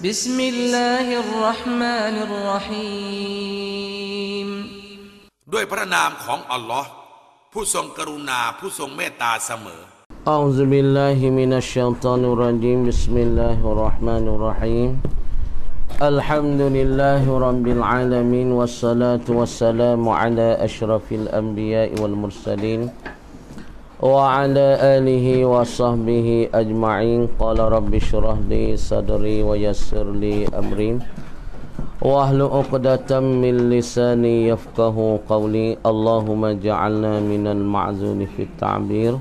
بسم الله الرحمن الرحيم دوي الله ميتا ด้วยพระนามของอัลลอฮ์ผู้ทรงกรุณาผู้ทรงเมตตาเสมอ أعوذ بالله من الشيطان الرجيم بسم الله الرحمن الرحيم الحمد لله رب العالمين والصلاة والسلام على أشرف الأنبياء والمرسلين وعلى آله وصحبه أجمعين قال رب اشرح لي صدري ويسر لي أمري واهل عقدة من لساني يفقه قولي اللهم اجعلنا من المعزون في التعبير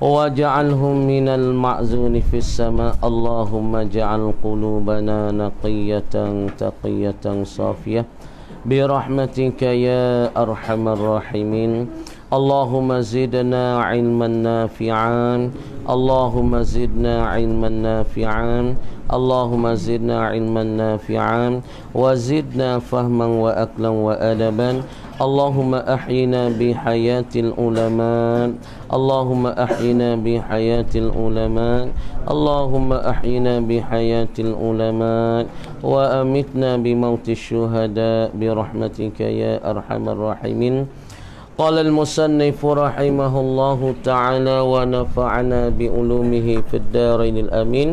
واجعلهم من المعزون في السماء اللهم اجعل قلوبنا نقية تقية صافية برحمتك يا أرحم الراحمين اللهم زدنا علما نافعا اللهم زدنا علما نافعا اللهم زدنا علما نافعا وزدنا فهما واكلا وادبا اللهم احينا بحياه العلماء اللهم احينا بحياه العلماء اللهم احينا بحياه العلماء وامتنا بموت الشهداء برحمتك يا ارحم الراحمين قال المصنف رحمه الله تعالى ونفعنا بعلومه في الدارين الأمين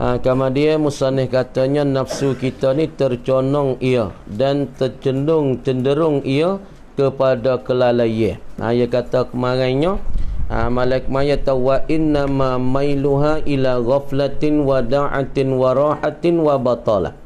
Ha, dia Musanih katanya nafsu kita ni terconong ia dan tercendung cenderung ia kepada kelalaian. Ha, ia kata kemarinnya ha, Malak Maya tawa inna ma mailuha ila ghaflatin wa da'atin wa rahatin wa batalah.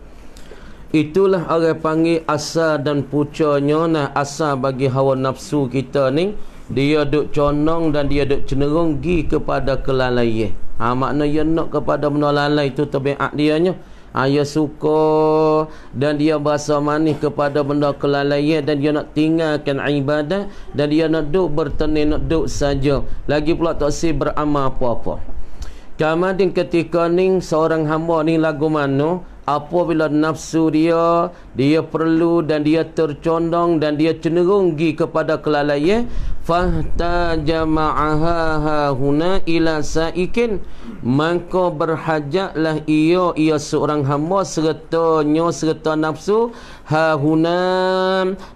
Itulah orang panggil asa dan pucanya nah asal bagi hawa nafsu kita ni dia duk conong dan dia duk cenderung gi kepada kelalaian. Ha makna dia nak kepada benda lalai itu tabiat dia nya. Ha, dia suka dan dia berasa manis kepada benda kelalaian dan dia nak tinggalkan ibadah dan dia nak duk bertenin nak duk saja. Lagi pula tak si beramal apa-apa. Kamadin ketika ni seorang hamba ni lagu mana? apabila nafsu dia dia perlu dan dia tercondong dan dia cenderung gi kepada kelalaian fahtajama'aha huna ila saikin maka berhajaklah ia ia seorang hamba serta nyo serta nafsu ha huna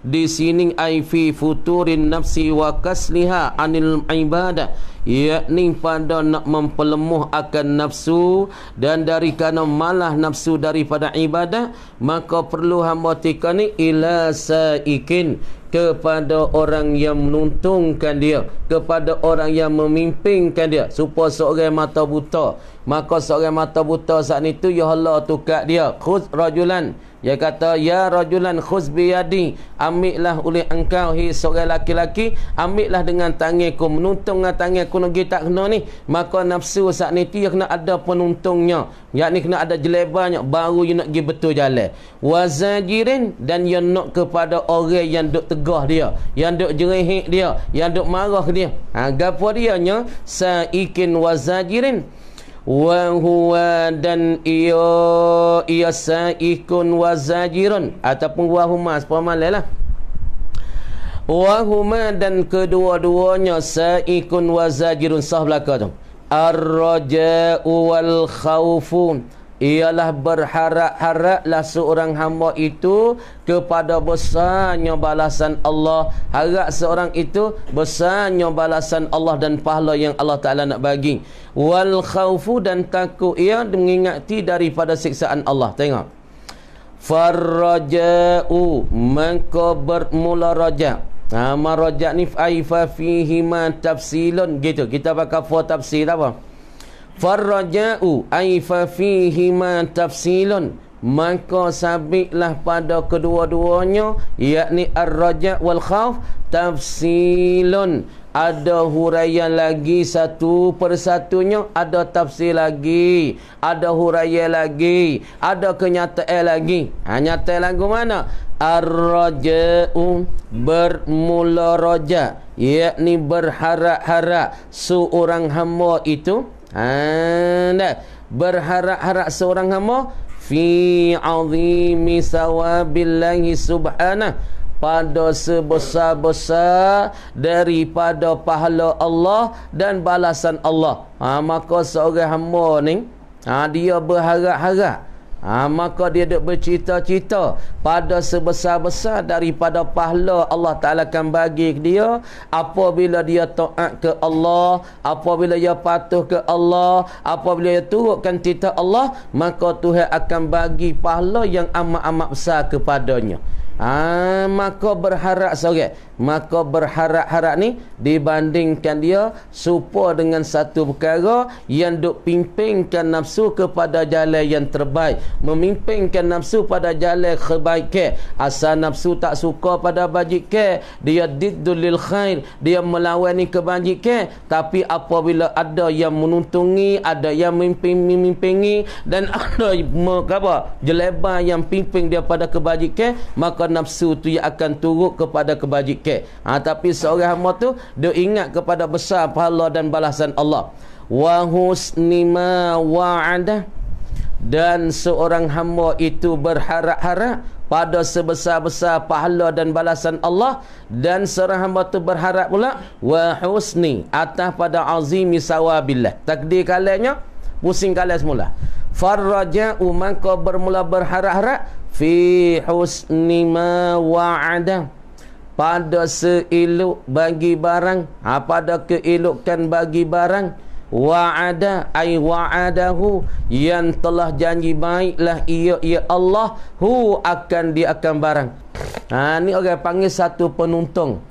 di sini ai futurin nafsi wa kasliha anil ibadah ia yakni pada nak mempelemuh akan nafsu dan dari kerana malah nafsu daripada ibadah maka perlu hamba tika ni ila saikin kepada orang yang menuntungkan dia kepada orang yang memimpinkan dia supaya seorang mata buta maka seorang mata buta saat itu ya Allah tukar dia khuz rajulan ya kata ya rajulan khuz biyadi ambillah oleh engkau hi seorang laki-laki ambillah dengan tanganku menuntung dengan tanganku kena pergi tak kena ni maka nafsu saat ni dia kena ada penuntungnya yakni kena ada jelebanya baru dia nak pergi betul jalan wazajirin dan dia nak kepada orang yang duk tegah dia yang duk jerihik dia yang duk marah dia agapa ha, dia nya saikin wazajirin wa huwa dan iya iya saikun wazajirun ataupun wahumas pemalailah Wahuma dan kedua-duanya sa'ikun wa zajirun sah belaka tu. Ar-raja'u wal khawfun. Ialah berharap-haraplah seorang hamba itu kepada besarnya balasan Allah. Harap seorang itu besarnya balasan Allah dan pahala yang Allah Ta'ala nak bagi. Wal khawfu dan takut ia mengingati daripada siksaan Allah. Tengok. Farraja'u maka bermula raja'u. Nah, marajat ni aifa fihi ma tafsilun gitu. Kita pakai fa tafsil apa? Farraja'u aifa fihi ma tafsilun. Maka sabitlah pada kedua-duanya, yakni ar-raja' wal khauf tafsilun ada huraian lagi satu persatunya ada tafsir lagi ada huraian lagi ada kenyataan lagi ha nyataan lagu mana ar-raja'u bermula raja yakni berharap-harap seorang hamba itu ha dah berharap-harap seorang hamba fi azimi sawabillahi subhanahu pada sebesar-besar daripada pahala Allah dan balasan Allah. Ha, maka seorang hamba ni, ha, dia berharap-harap. Ha, maka dia duduk bercita-cita pada sebesar-besar daripada pahala Allah Ta'ala akan bagi ke dia apabila dia taat ke Allah apabila dia patuh ke Allah apabila dia turutkan titah Allah maka Tuhan akan bagi pahala yang amat-amat besar kepadanya Ah, maka berharap seorang. Maka berharap-harap ni dibandingkan dia serupa dengan satu perkara yang duk pimpinkan nafsu kepada jalan yang terbaik, memimpinkan nafsu pada jalan kebaikan. Asal nafsu tak suka pada bajikan, dia didulil khair, dia melawan kebajikan, tapi apabila ada yang menuntungi, ada yang memimpin-mimpingi dan ada apa? jelebar yang pimpin dia pada kebajikan, maka nafsu tu yang akan turut kepada kebajikan. Ha, tapi seorang hamba tu dia ingat kepada besar pahala dan balasan Allah. Wa husnima wa'ada dan seorang hamba itu berharap-harap pada sebesar-besar pahala dan balasan Allah dan seorang hamba tu berharap pula wa husni atas pada azimi sawabillah. Takdir kalanya pusing kalah semula. Farraja umangka bermula berharap-harap Fi husnima wa'ada Pada seiluk bagi barang apa ha, Pada keilukan bagi barang Wa'ada ay wa'adahu Yang telah janji baiklah ia ia Allah Hu akan dia akan barang ha, Ini orang panggil satu penuntung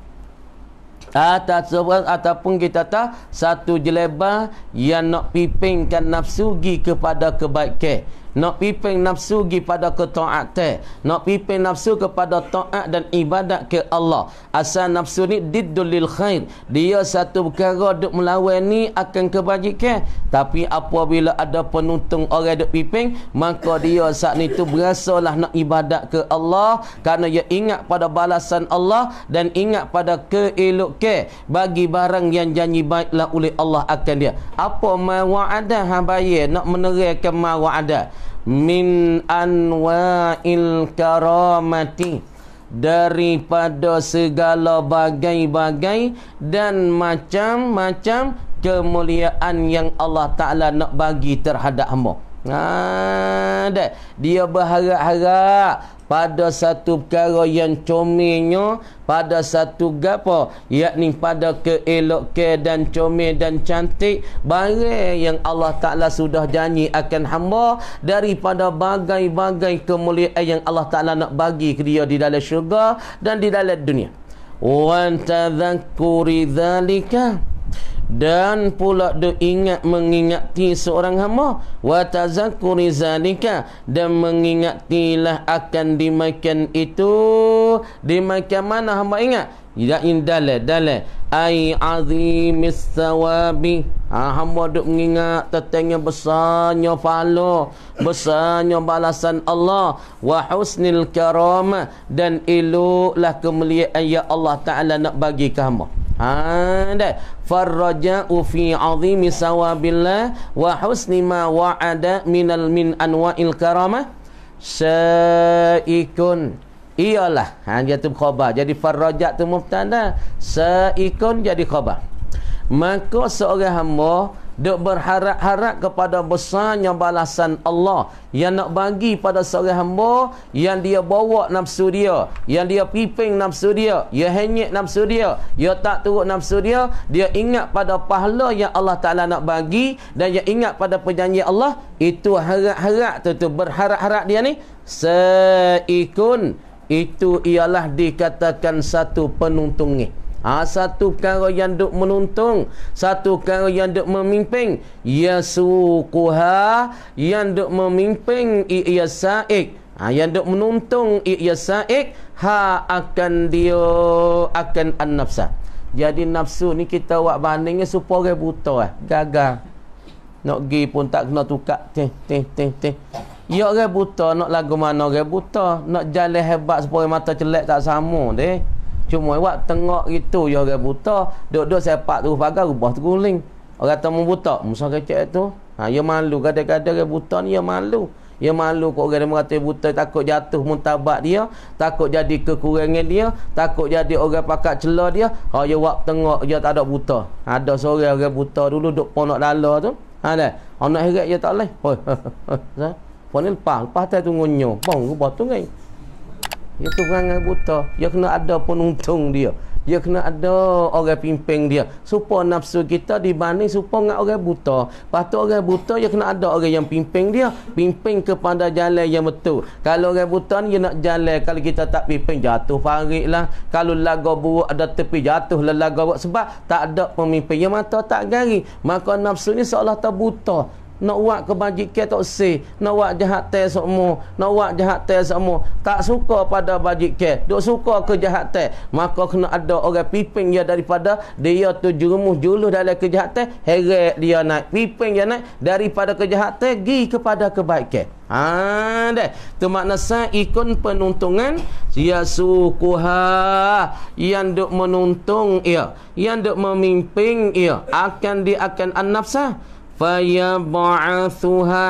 ataupun ataupun kita tahu satu jelebah yang nak pipingkan nafsu gi kepada kebaikan nak pimpin nafsu pada ketaatan nak pimpin nafsu kepada taat dan ibadat ke Allah asal nafsu ni didulil khair dia satu perkara duk melawan ni akan kebajikan tapi apabila ada penuntung orang duk pimpin maka dia saat ni tu berasalah nak ibadat ke Allah kerana dia ingat pada balasan Allah dan ingat pada ke bagi barang yang janji baiklah oleh Allah akan dia apa mawaadah habaya nak menerangkan mawaadah min anwa'il karamati daripada segala bagai-bagai dan macam-macam kemuliaan yang Allah Taala nak bagi terhadap hamba. Ha, dia berharap-harap pada satu perkara yang comelnya pada satu gapo yakni pada keelokan dan comel dan cantik barang yang Allah Taala sudah janji akan hamba daripada bagai-bagai kemuliaan yang Allah Taala nak bagi ke dia di dalam syurga dan di dalam dunia wa tadhakkuri dzalika dan pula diingat mengingati seorang hamba wa tazakkuri zalika dan mengingatilah akan dimakan itu dimakan mana hamba ingat ya in dale dale ai azim istawabi ah, hamba duk mengingat tetangnya besarnya falo besarnya balasan Allah wa husnil karam dan eloklah kemuliaan ya Allah taala nak bagi ke hamba ha dah farraja'u fi azim sawabillah wa husni ma wa'ada minal min anwa'il karamah saikun Iyalah ha dia tu khabar jadi farajat tu mubtada seikon jadi khabar maka seorang hamba duk berharap-harap kepada besarnya balasan Allah yang nak bagi pada seorang hamba yang dia bawa nafsu dia yang dia pipeng nafsu dia dia ya henyek nafsu dia dia ya tak turut nafsu dia dia ingat pada pahala yang Allah Ta'ala nak bagi dan dia ingat pada penyanyi Allah itu harap-harap tu, tu berharap-harap dia ni seikun itu ialah dikatakan satu penuntung ha, satu perkara yang duk menuntung satu perkara yang duk memimpin yasuquha yang duk memimpin ia saik ha, yang duk menuntung ia saik ha akan dia akan an-nafsa jadi nafsu ni kita buat bandingnya supaya buta lah. Gagal. Nak pergi pun tak kena tukar. Teh, teh, teh, teh. Ya orang buta nak lagu mana orang buta Nak jalan hebat supaya mata celek tak sama deh. Cuma buat tengok gitu ya orang buta Duduk-duduk sepak terus pagar rubah terguling Orang temu buta Musa kecek tu ha, Ya malu kadang-kadang orang buta ni ya malu Ya malu kok orang merata buta takut jatuh muntabak dia Takut jadi kekurangan dia Takut jadi orang pakat celah dia Ha ya buat tengok dia tak ada buta Ada seorang orang buta dulu duduk ponok lala tu Ha dah anak nak heret dia tak leh. Ha Puan ni lepas. Lepas tu tu ngonyo. Bang, gua batu ngai. Kan. Dia tu bukan buta. Dia kena ada penuntung dia. Dia kena ada orang pimpin dia. Supaya nafsu kita dibanding supaya dengan orang buta. Lepas tu orang buta, dia kena ada orang yang pimpin dia. Pimpin kepada jalan yang betul. Kalau orang buta ni, dia nak jalan. Kalau kita tak pimpin, jatuh parik lah. Kalau lagu buruk ada tepi, jatuh lah lagu buruk. Sebab tak ada pemimpin. Yang mata tak garing. Maka nafsu ni seolah olah buta nak buat kebajikan tak sih nak buat jahat teh semua nak buat jahat teh semua tak suka pada bajikan duk suka teh. maka kena ada orang piping dia daripada dia tu jerumus juluh dalam kejahatan heret dia naik piping dia naik daripada kejahatan gi kepada kebaikan ha deh tu makna sa ikun penuntungan ya sukuha yang dok menuntung ia ya. yang dok memimpin ia ya. akan di akan an fayab'athuha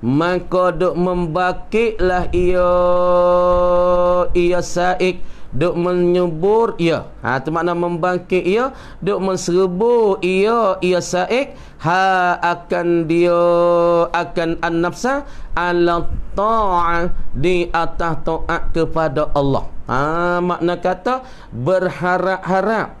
maka duk membakitlah ia ia saik duk menyubur ia ha tu makna membangkit ia duk menserbu ia ia saik ha akan dia akan an-nafsa ala ta'ah di atas taat kepada Allah ha makna kata berharap-harap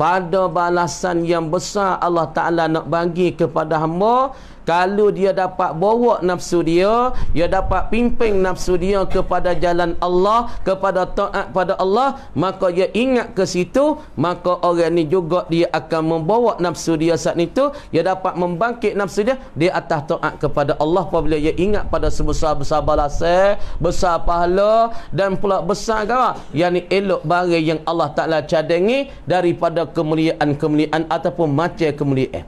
pada balasan yang besar Allah Ta'ala nak bagi kepada hamba kalau dia dapat bawa nafsu dia dia dapat pimpin nafsu dia kepada jalan Allah kepada taat pada Allah maka dia ingat ke situ maka orang ni juga dia akan membawa nafsu dia saat itu dia dapat membangkit nafsu dia di atas taat kepada Allah apabila dia ingat pada sebesar-besar balasan besar pahala dan pula besar gawa yang ni elok barang yang Allah Taala cadangi daripada kemuliaan-kemuliaan ataupun macam kemuliaan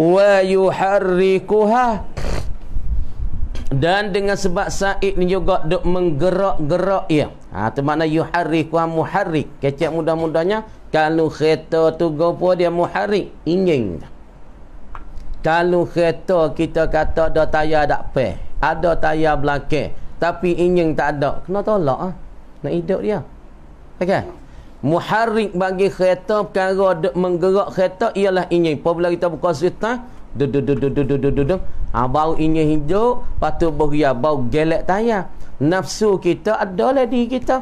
wa yuharrikuha dan dengan sebab Said ni juga dok menggerak-gerak ya. Ha tu makna yuharriku muharrik. Kecek mudah-mudahnya kalau kereta tu gapo dia muharrik ingin. Kalau kereta kita kata ada tayar dak pe, ada tayar belakang tapi ingin tak ada, kena tolak ah. Ha? Nak hidup dia. Okey muharrik bagi kereta perkara menggerak kereta ialah ini apabila kita buka sitah ha, bau ini hidup patu beria bau gelek tayar nafsu kita ada adalah di kita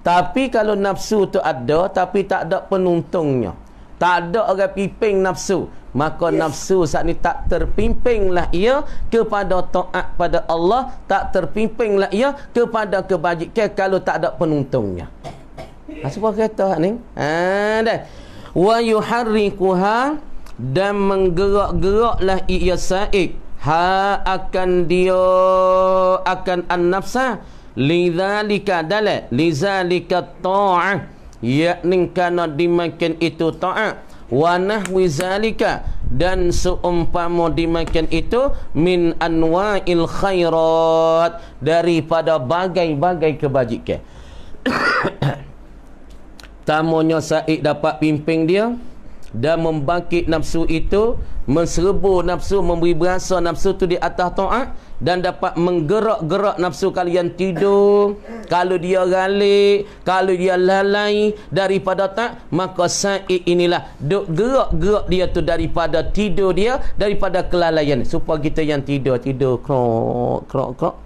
tapi kalau nafsu tu ada tapi tak ada penuntungnya tak ada orang pimpin nafsu maka yes. nafsu saat ni tak terpimpinlah ia kepada taat pada Allah tak terpimpinlah ia kepada kebajikan kalau tak ada penuntungnya Asyik buat kereta ni. Ha dah. Wa yuharrikuha dan menggerak-geraklah ia sa'ik. Ha akan dia akan an-nafsa lidzalika dalal lidzalika ta'ah yakni kana dimakan itu ta'ah wa nahwi zalika dan seumpama dimakan itu min anwa'il khairat daripada bagai-bagai kebajikan Tamunya Said dapat pimpin dia Dan membangkit nafsu itu Menserbu nafsu Memberi berasa nafsu itu di atas ta'at Dan dapat menggerak-gerak nafsu kalian tidur Kalau dia ralik Kalau dia lalai Daripada tak Maka Said inilah Duk gerak-gerak dia tu Daripada tidur dia Daripada kelalaian Supaya kita yang tidur Tidur krok krok krok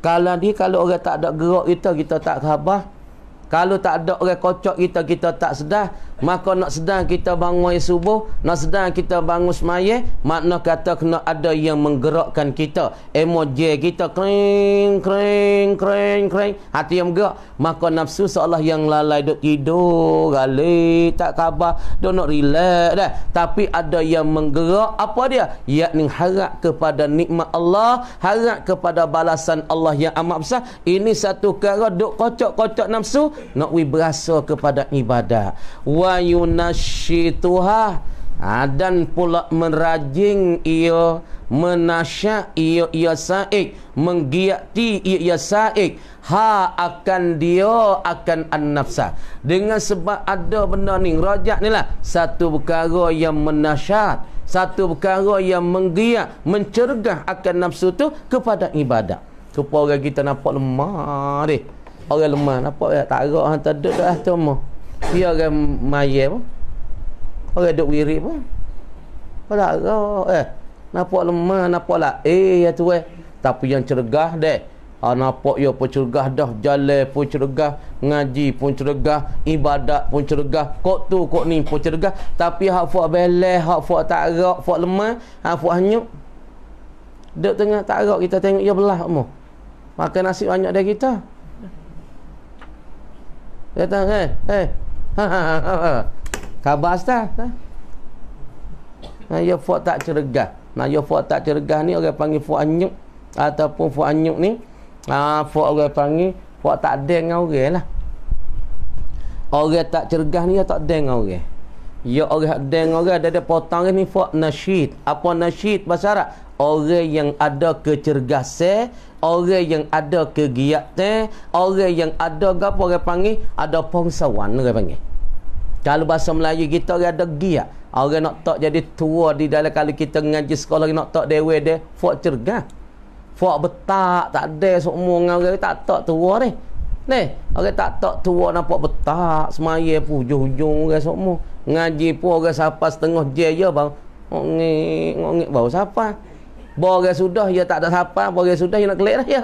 kalau dia kalau orang tak ada gerak kita kita tak khabar kalau tak ada orang kocok kita, kita tak sedar maka nak sedang kita bangun subuh nak sedang kita bangun semaya makna kata kena ada yang menggerakkan kita emoji kita kring kring kring kring hati yang bergerak maka nafsu seolah yang lalai duduk tidur galik tak khabar duduk nak relax dah tapi ada yang menggerak apa dia yakni harap kepada nikmat Allah harap kepada balasan Allah yang amat besar ini satu kera duduk kocok-kocok nafsu nak wibrasa kepada ibadah wa wa yunashituha ha, dan pula merajing ia menasya ia ia saik menggiati ia ia saik ha akan dia akan an-nafsa dengan sebab ada benda ni rajak ni lah satu perkara yang menasyat satu perkara yang menggiat mencergah akan nafsu tu kepada ibadat supaya orang kita nampak lemah deh orang lemah nampak ya, ha, tak ada tak ada tak ada dia orang mayat pun orang duk wirik pun padah oh, eh nampak lemah nampak lah eh ya tu eh tapi yang cergah deh ah nampak yo ya pun cergah dah jalan pun cergah ngaji pun cergah ibadat pun cergah kok tu kok ni pun cergah tapi hak fuak belah hak fuak tak rak fuak lemah hak fuak hanyut duk tengah tak rak kita tengok ya belah mu makan nasi banyak dah kita dia tahu eh eh Khabar Ustaz. Ha? ha ya Fuad tak cergah. Nah, ya Fuad tak cergah ni orang panggil Fuad nyuk, Ataupun Fuad nyuk ni. Ha, Fuad orang panggil Fuad tak ada dengan orang lah. Orang tak cergah ni ya tak ada dengan orang. Ya orang ada dengan orang. dia potong ni Fuad Nasyid. Apa Nasyid? Bahasa Arab. Orang yang ada kecergasan orang yang ada kegiatan orang yang ada apa orang panggil ada pengsawan orang panggil kalau bahasa Melayu kita orang ada giat orang nak tak jadi tua di dalam kalau kita ngaji sekolah nak tak dewe dia fok cergah fok betak tak ada semua dengan orang tak tak tua ni ni orang tak tak tua nak nampak betak semaya pun hujung-hujung orang semua ngaji pun orang siapa setengah je je bang ngik ngik bau siapa Borang sudah ya tak ada siapa, borang sudah ya nak kelik dah ya.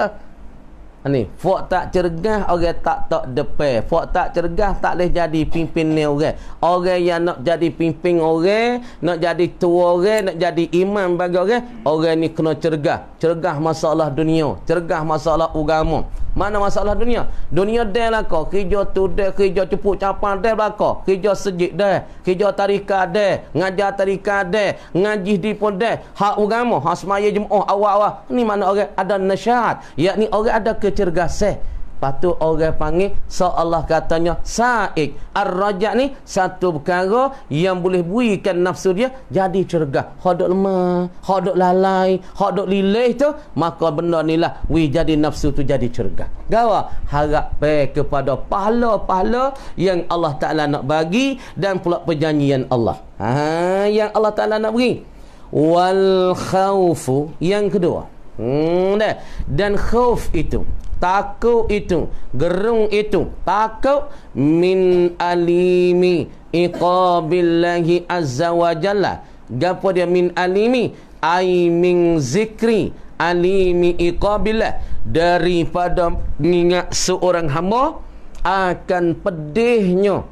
Ani, ha, fuak tak cergah orang tak tak depe. Fuak tak cergah tak leh jadi pimpin ni orang. Orang yang nak jadi pimpin orang, nak jadi tua orang, nak jadi imam bagi orang, orang ni kena cergah. Cergah masalah dunia, cergah masalah agama. Mana masalah dunia? Dunia dah lah kau. Kerja tu dah. Kerja cepuk capan dah lah kau. Kerja sejik dah. Kerja tarikah dah. Ngajar tarikah dah. Ngaji di pun dah. Hak ugama. Hak semaya jemaah. Awal-awal. Ni mana orang ada nasyat. Yakni orang ada kecergasan patu orang panggil So Allah katanya saik ar-rajak ni satu perkara yang boleh buikan nafsu dia jadi cergah hodok lemah hodok lalai hodok lilih tu maka benda ni lah we jadi nafsu tu jadi cergah gawa harap kepada pahala-pahala yang Allah Ta'ala nak bagi dan pula perjanjian Allah ha, yang Allah Ta'ala nak bagi wal khawfu yang kedua Hmm, dah. Dan khauf itu takut itu gerung itu takut min alimi iqabilahi azza wa jalla gapo dia min alimi ai min zikri alimi iqabilah daripada mengingat seorang hamba akan pedihnya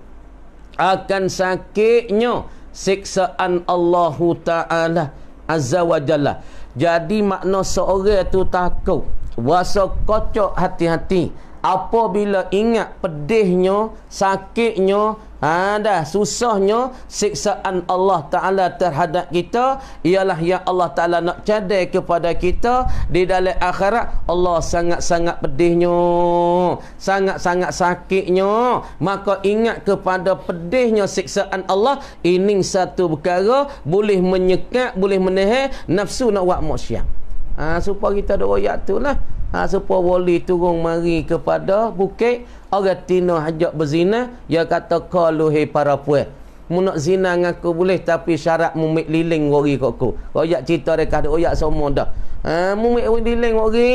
akan sakitnya siksaan Allah taala azza wa jalla jadi makna seorang tu takut Wasa kocok hati-hati Apabila ingat pedihnya Sakitnya ada ha, Susahnya Siksaan Allah Ta'ala terhadap kita Ialah yang Allah Ta'ala nak cadai kepada kita Di dalam akhirat Allah sangat-sangat pedihnya Sangat-sangat sakitnya Maka ingat kepada pedihnya Siksaan Allah Ini satu perkara Boleh menyekat Boleh menihai Nafsu nak buat maksyam ha, supaya kita ada royak tu lah ha, supaya boleh turun mari kepada bukit orang tina hajak berzina Ya kata kaluhi para puan mu nak zina dengan aku boleh tapi syarat mu mik liling wari kat aku royak cerita mereka ada royak semua dah ha, mu mik liling wari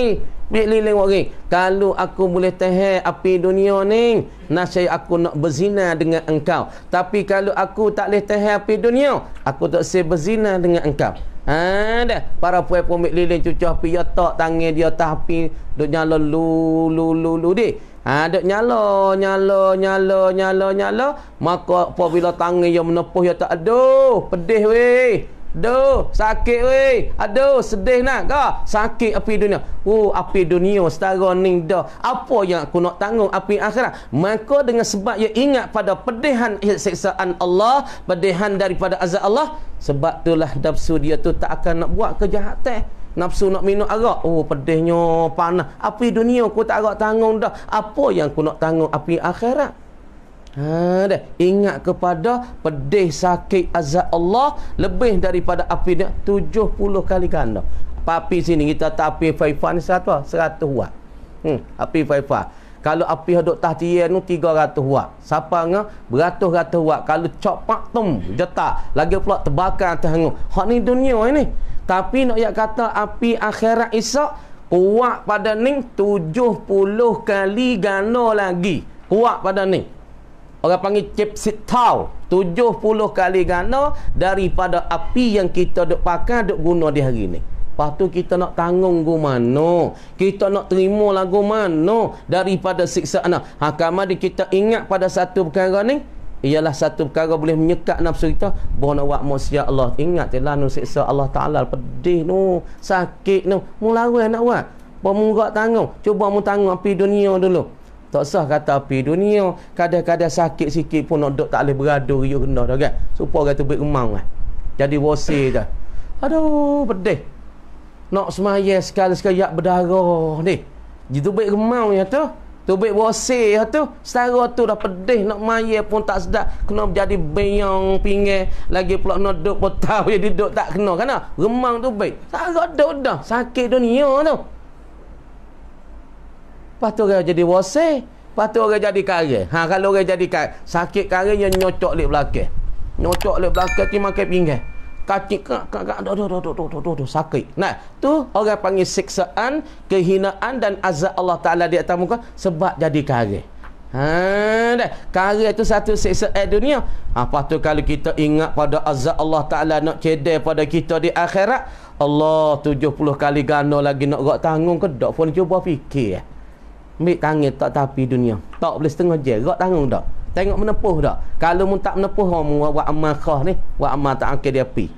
mik liling wari kalau aku boleh teher api dunia ni nasyai aku nak berzina dengan engkau tapi kalau aku tak boleh teher api dunia aku tak boleh berzina dengan engkau Ha dah para puan-puan mik lilin cucah piya tak tangan dia tapi duk nyala lu lu lu lu deh. Ha duk nyala nyala nyala nyala nyala maka apabila tangan yang menepuh ya tak ada pedih weh. Aduh, sakit weh. Aduh, sedih nak ke? Sakit api dunia. Oh, api dunia setara ni dah. Apa yang aku nak tanggung api akhirat? Maka dengan sebab ia ingat pada pedihan seksaan Allah, pedihan daripada azab Allah, sebab itulah nafsu dia tu tak akan nak buat kejahatan. Nafsu nak minum arak. Oh, pedihnya panah. Api dunia aku tak arak tanggung dah. Apa yang aku nak tanggung api akhirat? Ha, Ingat kepada pedih sakit azab Allah lebih daripada api dia 70 kali ganda. Api sini kita tak api faifa ni 100 watt. Hmm, api faifa. Kalau api hodok tahtiye nu 300 watt. Siapa nga beratus-ratus watt kalau cop pak tum jeta lagi pula terbakar atas hang. Hak ni dunia ni. Tapi nak yak kata api akhirat esok kuat pada ning 70 kali ganda lagi. Kuat pada ning. Orang panggil chipset tujuh puluh kali ganda daripada api yang kita duk pakai duk guna di hari ni. Pastu kita nak tanggung go mana? Kita nak terima lagu mana? daripada siksa ana? Ha kama di kita ingat pada satu perkara ni ialah satu perkara boleh menyekat nafsu kita bahawa nak buat maksiat Allah ingatlah nu siksa Allah Taala pedih nu sakit nu mulai nak buat apa tanggung cuba mu tanggung api dunia dulu tak sah kata api dunia Kadang-kadang sakit sikit pun nak duduk tak boleh beradur Ya kena dah kan Supaya kata baik emang kan Jadi wasi dah Aduh pedih Nak semaya sekali-sekali yak berdarah ni jitu baik emang ya tu tu baik wasi ya tu Setara tu dah pedih nak maya pun tak sedap Kena jadi beyong pinggir Lagi pula nak duduk pun tahu duduk tak kena kan? Kerana remang tu baik Setara duduk dah sakit dunia tu Lepas tu orang jadi wasi Lepas tu orang jadi karir ha, Kalau orang jadi karir Sakit karir yang nyocok di belakang Nyocok di belakang tu makan pinggir Kacik Sakit Nah tu orang panggil siksaan Kehinaan dan azab Allah Ta'ala di atas muka Sebab jadi karir Ha dah karir tu satu seksa air dunia. Apa tu kalau kita ingat pada azab Allah Taala nak cedai pada kita di akhirat, Allah tujuh puluh kali gano lagi nak gak tanggung ke dok pun cuba fikir. Eh ambil kangen tak tapi dunia tak boleh setengah je gerak tangan dak tengok menepuh dak kalau mu tak menepuh mu buat amal khah ni buat amal tak akan dia pi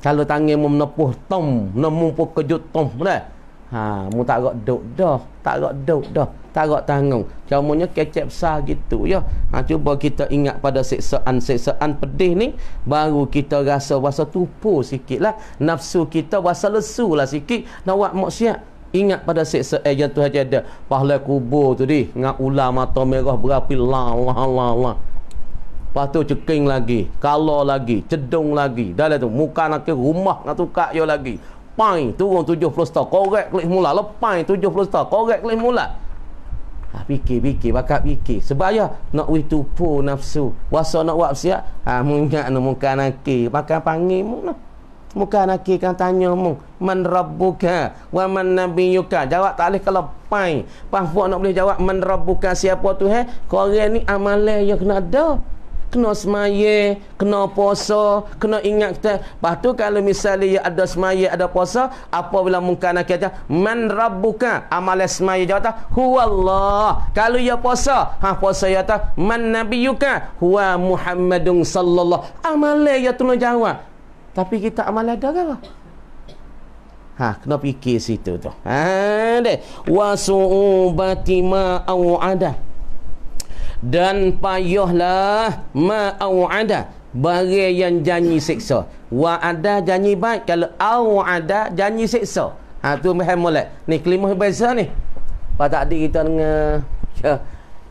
kalau tangan mu menepuh tom nemu pun kejut tom benar ha, mu tak gerak duk dah tak gerak duk dah tak gerak tanggung. cumanya kecep besar gitu ya ha cuba kita ingat pada seksaan seksaan pedih ni baru kita rasa rasa tupu lah. nafsu kita rasa lah sikit nak buat maksiat ingat pada siksa eh, yang Tuhan ada pahlawan kubur tu di dengan ular mata merah berapi la la la la lepas tu ceking lagi kalor lagi cedung lagi dah lah tu muka nak ke rumah nak tukar yo lagi pain turun 70 star korek kelih mula lepain 70 star korek kelih mula Ha, fikir, fikir, bakat fikir Sebab ya, nak wih tupu nafsu Wasa nak wap siap Ha, ni muka nanti Makan panggil mu lah Muka nak kan tanya mu man rabbuka wa man nabiyyuka jawab tak leh kalau pai pasport nak boleh jawab man rabbuka siapa tu eh korang ni amale yang kena ada kena semaya kena puasa kena ingat kita lepas tu kalau misalnya ya ada semaya ada puasa apa bila muka nak kata man rabbuka amal semaya jawab tak huwallah kalau ya puasa ha puasa ya tak man nabiyuka huwa muhammadun sallallahu amale ya tu nak jawab tapi kita amal ada ke apa? Ha, kena fikir situ tu. Ha, deh. Wasu'ubati ma'au'ada. Dan payuhlah ma'au'ada. Bagi yang janji seksa. Wa ada janji baik. Kalau au'ada janji seksa. Ha, tu mahal mulai. Ni, kelima berbeza ni. Pada tadi kita dengar... Ya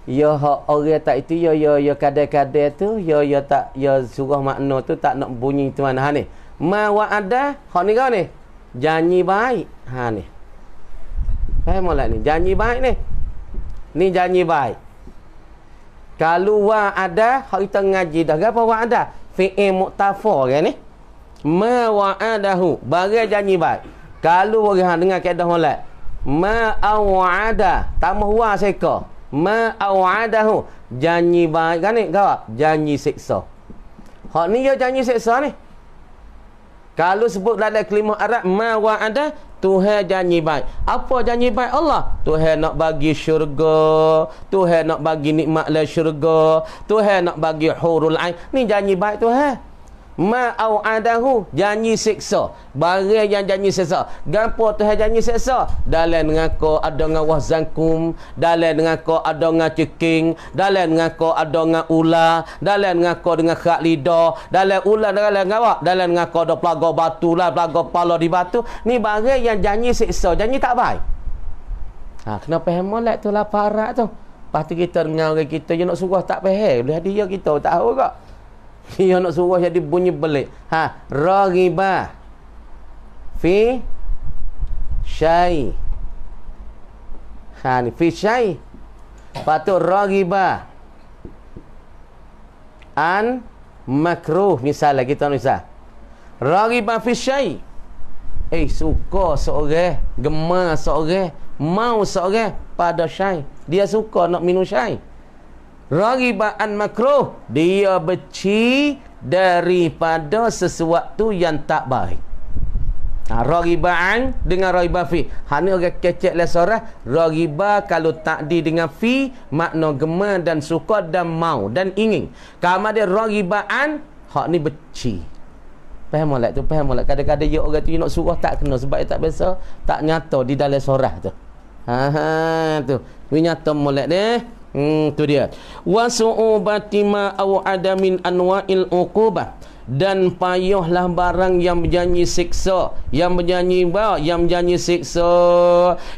ya hak orang tak itu ya ya ya kadai-kadai tu ya ya tak ya surah makna tu tak nak bunyi tuan ha ni ma wa ada, hak ni kau ni janji baik ha ni faham lah ni janji baik ni ni janji baik kalau wa ada, hak kita ngaji dah apa ada. fi'i muktafa kan ya, ni ma wa wa'adahu bagi janji baik kalau orang ha, dengar kaedah molat ma awada tamah wa sekah ma'au'adahu janji baik kan ni kawan janji seksa. hak ni dia janji seksa ni kalau sebut dalam kelima Arab ma'wa'ada Tuhan janji baik apa janji baik Allah Tuhan nak bagi syurga Tuhan nak bagi nikmat le syurga Tuhan nak bagi hurul ain ni janji baik Tuhan adahu Janji siksa Barang yang janji siksa Gampu Tuhan janji siksa Dalam dengan kau ada dengan wahzankum Dalam dengan kau ada dengan ceking Dalam dengan kau ada dengan ular Dalam dengan dengan khat lidah Dalam ular dalam ngawak, Dalam dengan kau ada pelaga batu lah Pelaga kepala di batu Ni barang yang janji siksa Janji tak baik ha, Kenapa yang molek tu lah parak tu Lepas kita dengan orang kita Dia nak suruh tak pehe Boleh dia kita tahu kak ia nak suruh jadi bunyi belik. Ha, raghibah fi syai. Ha, ni fi syai. Patut raghibah an makruh misalnya kita nak usah. Raghibah fi syai. Eh suka seorang, gemar seorang, mau seorang pada syai. Dia suka nak minum syai. Ragiban makruh Dia beci Daripada sesuatu yang tak baik ha, Ragiban dengan ragiban fi Hanya orang kecek lah seorang Ragiban kalau takdi dengan fi Makna gemar dan suka dan mau dan ingin Kalau dia ragiban Hak ni beci Faham molek tu Faham molek. Kadang-kadang dia ya orang tu nak suruh tak kena Sebab dia tak biasa Tak nyata di dalam sorah tu Haa ha, tu Ini nyata molek dia Hmm, tu dia. Wasu'ubati ma'au adamin anwa'il uqubah dan payuhlah barang yang menyanyi siksa yang menyanyi bah, yang menyanyi siksa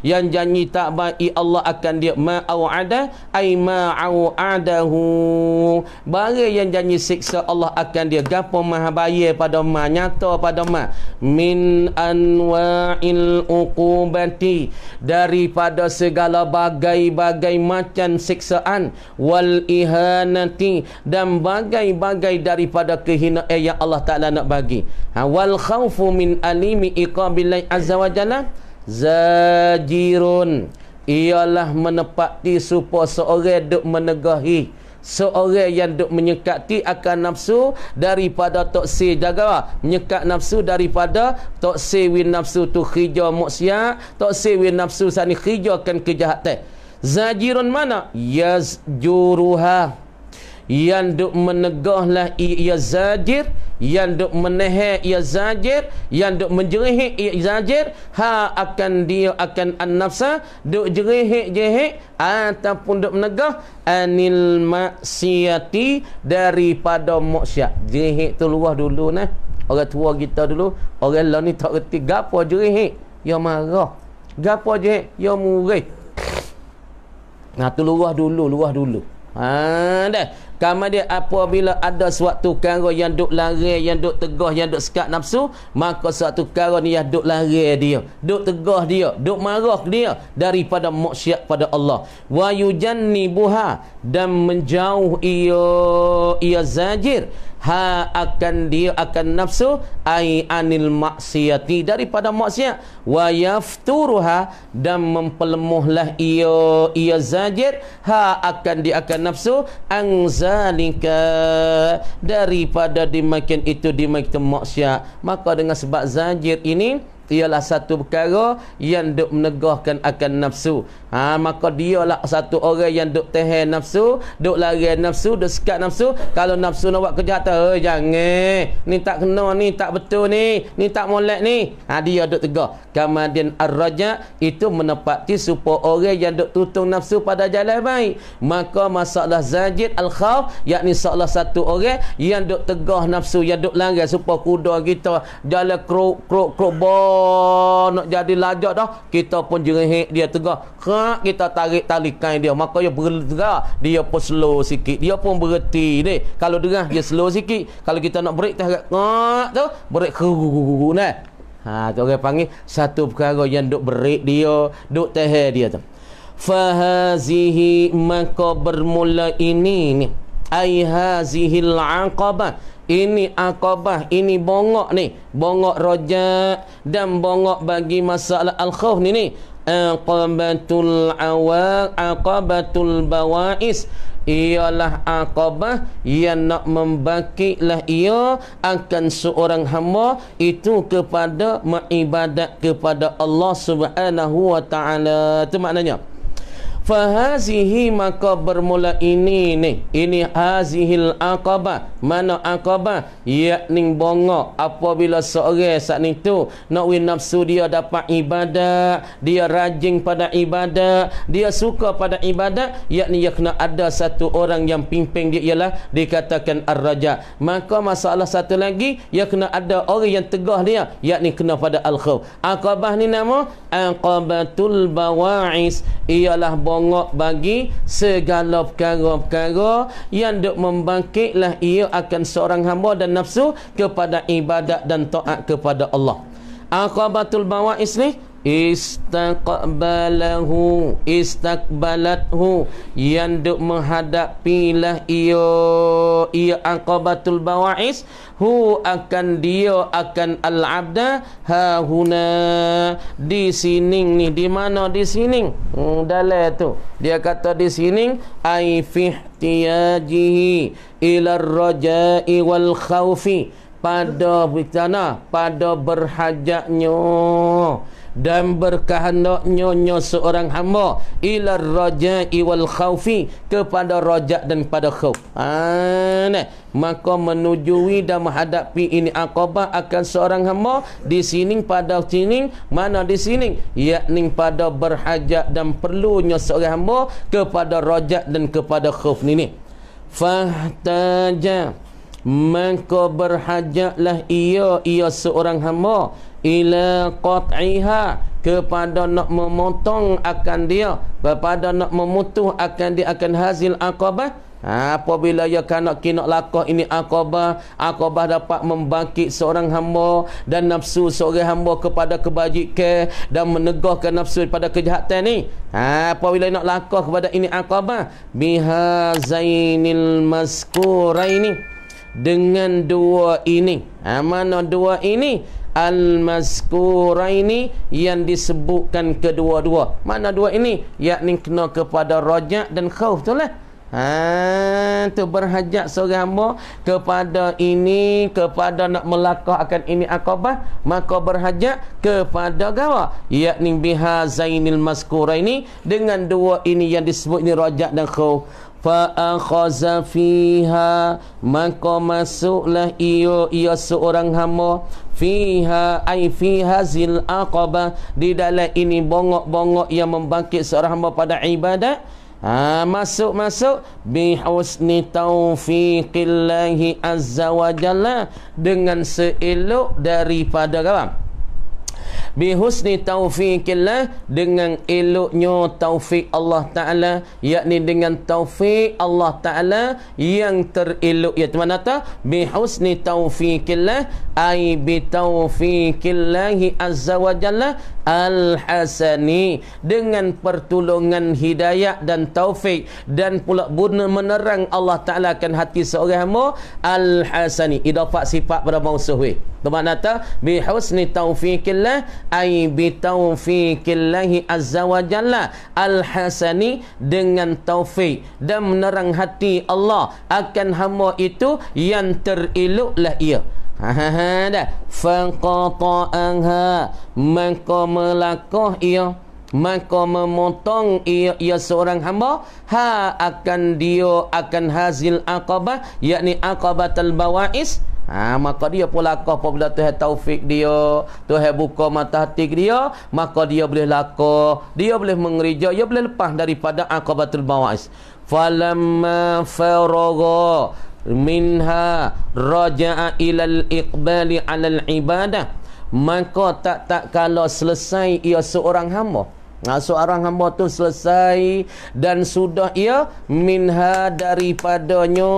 yang janji tak baik Allah akan dia ma'au'ada ay ma'au'adahu barang yang janji siksa Allah akan dia gapo maha bayi pada ma nyata pada ma min anwa'il uqubati daripada segala bagai-bagai macam siksaan wal ihanati dan bagai-bagai daripada kehinaan yang Allah Ta'ala nak bagi ha, wal khawfu min alimi iqabillahi azza wa jalla zajirun ialah menepati supaya seorang duk menegahi seorang yang duk menyekati akan nafsu daripada toksi jaga menyekat nafsu daripada toksi win nafsu tu khija maksiat toksi win nafsu sani khijakan kejahatan zajirun mana Yazjuruhah yang duk menegahlah ia zajir yang duk menehe ia zajir yang duk menjerihi ia zajir ha akan dia akan an-nafsa duk jerihi jehe ataupun duk menegah anil maksiati daripada maksiat jehe tu luah dulu nah orang tua kita dulu orang lain ni tak reti gapo jerihi ya marah gapo je ya murih nah tu luah dulu luah dulu Ha dah kamu dia apabila ada suatu kara yang duk lari, yang duk tegah, yang duk sekat nafsu, maka suatu kara ni yang duk lari dia, duk tegah dia, duk marah dia daripada maksiat pada Allah. Wa yujannibuha dan menjauh ia ia zajir ha akan dia akan nafsu ai anil maksiati daripada maksiat wa yafturuha dan mempelemuhlah ia ia zajir ha akan dia akan nafsu angzalika. zalika daripada dimakin itu dimakin maksiat maka dengan sebab zajir ini ialah satu perkara yang duk menegahkan akan nafsu. Ha, maka lah satu orang yang duk tahan nafsu, duk lari nafsu, duk sekat nafsu. Kalau nafsu nak buat kejahatan, eh jangan. Ni tak kena, ni tak betul ni. Ni tak molek ni. Ha, dia duk tegah. Kemudian ar-raja itu menepati supaya orang yang duk tutung nafsu pada jalan baik. Maka masalah zajid al-khaw, yakni salah satu orang yang duk tegah nafsu, yang duk langgar supaya kuda kita jalan krok-krok-krok Oh, nak jadi lajak dah kita pun jerihik dia tegak kak kita tarik tali kain dia maka dia bergerak dia pun slow sikit dia pun bererti ni kalau dengar dia slow sikit kalau kita nak break tarik kak tu break kuku ni ha tu orang panggil satu perkara yang duk break dia duk teher dia tu fahazihi maka bermula ini ni ai hazihi al ini akabah, ini bongok ni. Bongok rojak dan bongok bagi masalah al-khawf ni ni. Aqabatul awal, aqabatul bawais. Ialah akabah yang nak membakitlah ia akan seorang hamba itu kepada mengibadat kepada Allah subhanahu wa ta'ala. Itu maknanya fahazihi maka bermula ini ni ini hazihil aqabah mana aqabah yakni bongok apabila seorang saat ni tu nak win nafsu dia dapat ibadah dia rajin pada ibadah dia suka pada ibadah yakni ia kena ada satu orang yang pimpin dia ialah dikatakan ar-raja maka masalah satu lagi ia kena ada orang yang tegah dia yakni kena pada al-khaw aqabah ni nama Akabatul bawa'is ialah bawa'is bongok bagi segala perkara-perkara yang duk membangkitlah ia akan seorang hamba dan nafsu kepada ibadat dan taat kepada Allah. Aqabatul bawa isni Istakbalahu, istaqbalathu yang duk menghadapilah lah ia ia aqabatul bawais hu akan dia akan al abda ha huna di sini ni di mana di sini hmm, dalam tu dia kata di sini ai fihtiyajihi ila raja'i wal khaufi pada bicana pada berhajatnya dan berkehendak nyonya seorang hamba ila raja'i wal khawfi kepada rajak dan pada khuf Aneh. Ha, maka menujui dan menghadapi ini akobah akan seorang hamba di sini pada sini mana di sini yakni pada berhajat dan perlunya seorang hamba kepada rajak dan kepada khuf ni ni fahtajah maka berhajatlah ia ia seorang hamba ila qat'iha kepada nak memotong akan dia kepada nak memutuh akan dia akan hazil aqabah ha, apabila ia ya kanak kinak lakah ini aqabah aqabah dapat membangkit seorang hamba dan nafsu seorang hamba kepada kebajikan dan menegahkan nafsu pada kejahatan ini. ha, apabila nak lakah kepada ini aqabah biha zainil maskuraini dengan dua ini ha, mana dua ini al ini Yang disebutkan kedua-dua Mana dua ini? Yakni kena kepada rojak dan khauf tu lah Haa Tu berhajat seorang hamba Kepada ini Kepada nak melakuh ini akabah Maka berhajat kepada gawa Yakni biha zainil ini Dengan dua ini yang disebut ini rojak dan khauf fa'akhaza fiha maka masuklah ia ia seorang hamba fiha ai fi hazil aqaba di dalam ini bongok-bongok yang membangkit seorang hamba pada ibadat ha, masuk masuk bi husni taufiqillahi azza wajalla dengan seelok daripada apa bihusni taufiqillah dengan eloknya taufik Allah taala yakni dengan taufik Allah taala yang terelok ya mana kata bihusni taufiqillah ai bi azza wa jalla. Al-Hasani dengan pertolongan hidayah dan taufik dan pula bunuh menerang Allah Ta'ala akan hati seorang hamba Al-Hasani idafat sifat pada mausuhi teman nata bi husni taufiqillah ay bi taufiqillahi azza wa jalla Al-Hasani dengan taufik dan menerang hati Allah akan hamba itu yang terilu lah ia Ha, ha, ha dah. Fanqata'anha maka melakoh ia maka memotong ia, ia seorang hamba ha akan dia akan hazil aqabah yakni aqabatal bawais ha maka dia pun lakah apabila Tuhan taufik dia Tuhan buka mata hati dia maka dia boleh lakah dia boleh mengerja dia boleh lepas daripada aqabatul bawais falamma faragha minha raja'a ilal iqbali alal ibadah maka tak tak kalau selesai ia seorang hamba nah, seorang hamba tu selesai dan sudah ia minha daripadanya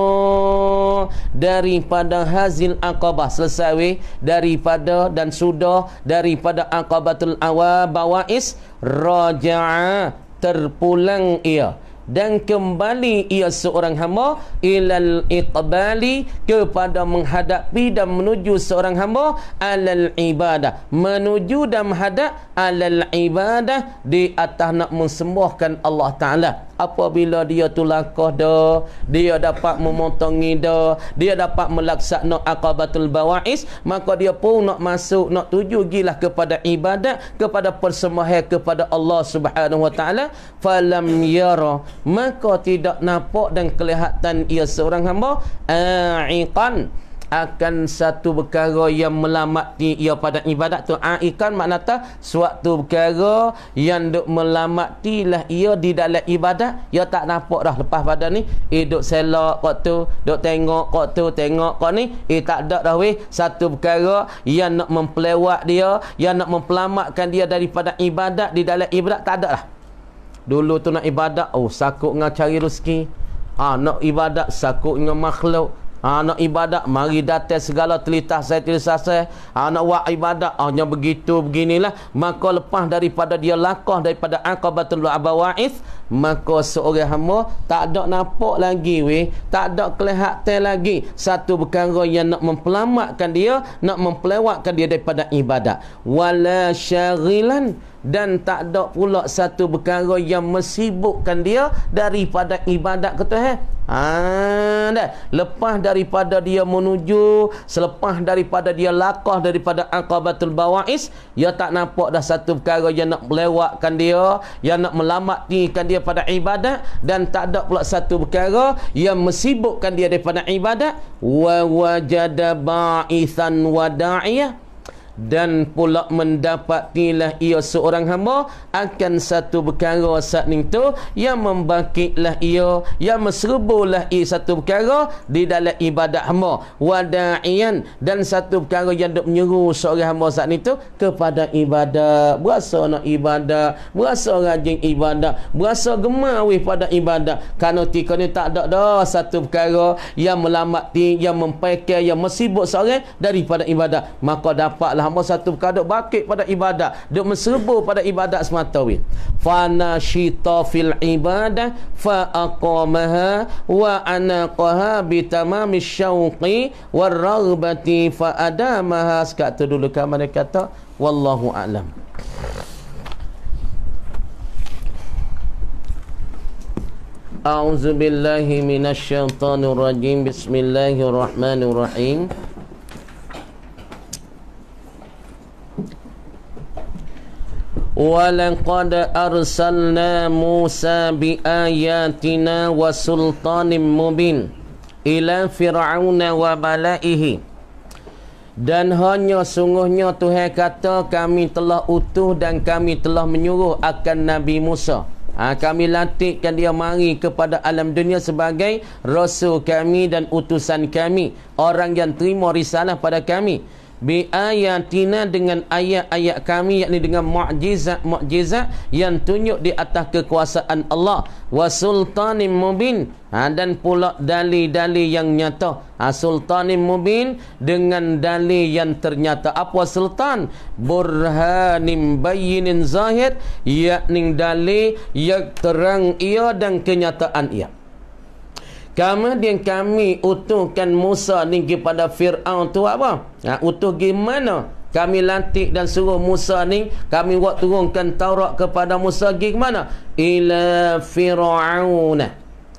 daripada hazil akabah selesai weh daripada dan sudah daripada akabatul awa is raja'a terpulang ia dan kembali ia seorang hamba ilal iqbali kepada menghadapi dan menuju seorang hamba alal ibadah menuju dan menghadap alal ibadah di atas nak mensembahkan Allah Ta'ala apabila dia tu langkah dah dia dapat memotongi dah dia dapat melaksanakan akabatul bawais maka dia pun nak masuk nak tuju gilah kepada ibadat kepada persembahan kepada Allah Subhanahu wa taala falam yara maka tidak nampak dan kelihatan ia seorang hamba aiqan akan satu perkara yang melamati ia pada ibadat tu aikan ah, maknata suatu perkara yang duk melamatilah ia di dalam ibadat ia tak nampak dah lepas pada ni eh duk selak kok tu duk tengok kok tu tengok kok ni eh tak ada dah weh satu perkara yang nak mempelewat dia yang nak mempelamatkan dia daripada ibadat di dalam ibadat tak ada lah dulu tu nak ibadat oh sakut dengan cari rezeki ah nak ibadat sakut dengan makhluk ha, nak ibadat mari datang segala telitah saya tersasai ha, nak buat ibadat hanya ah, begitu beginilah maka lepas daripada dia lakah daripada akabatul abawais maka seorang hamba tak ada nampak lagi weh tak ada kelihatan lagi satu perkara yang nak mempelamatkan dia nak mempelewatkan dia daripada ibadat wala syaghilan dan tak ada pula satu perkara yang mesibukkan dia daripada ibadat ke Tuhan. Ha, dah. Lepas daripada dia menuju, selepas daripada dia lakah daripada Aqabatul Bawais, dia tak nampak dah satu perkara yang nak melewatkan dia, yang nak melamatkan dia pada ibadat dan tak ada pula satu perkara yang mesibukkan dia daripada ibadat. Wa wajada ba'isan wa da'iyah dan pula mendapatilah ia seorang hamba akan satu perkara saat ni tu yang membangkitlah ia yang meserbulah ia satu perkara di dalam ibadat hamba wada'ian dan satu perkara yang duk menyeru seorang hamba saat ni tu kepada ibadat berasa nak ibadat berasa rajin ibadat berasa gemawih pada ibadat kerana tika ni tak ada dah satu perkara yang melamati yang mempekir yang mesibuk seorang daripada ibadat maka dapatlah adalah hamba satu perkara bakit pada ibadat dia menserbu pada ibadat semata wil fa nashita fil ibadah fa aqamaha wa anaqaha bi tamami syauqi war raghbati fa adamaha sekata dulu kan mana kata wallahu alam A'udzu billahi minasy syaithanir rajim. Bismillahirrahmanirrahim. وَلَقَدْ أَرْسَلْنَا مُوسَى بِآيَاتِنَا وَسُلْطَانٍ مُبِينٍ إِلَى فِرْعَوْنَ وَمَلَئِهِ dan hanya sungguhnya Tuhan kata kami telah utuh dan kami telah menyuruh akan Nabi Musa. Ha, kami latihkan dia mari kepada alam dunia sebagai Rasul kami dan utusan kami. Orang yang terima risalah pada kami bi ayatina dengan ayat-ayat kami yakni dengan mukjizat-mukjizat yang tunjuk di atas kekuasaan Allah wasultanim mubin ha, dan pula dalil-dalil yang nyata ha, sultanim mubin dengan dalil yang ternyata apa sultan burhanim bayyinin zahir yakni dalil yang terang ia dan kenyataan ia kami dia kami utuhkan Musa ni kepada Fir'aun tu apa? Ha, utuh gimana? Kami lantik dan suruh Musa ni Kami buat turunkan Taurat kepada Musa pergi ke mana? Ila Fir'aun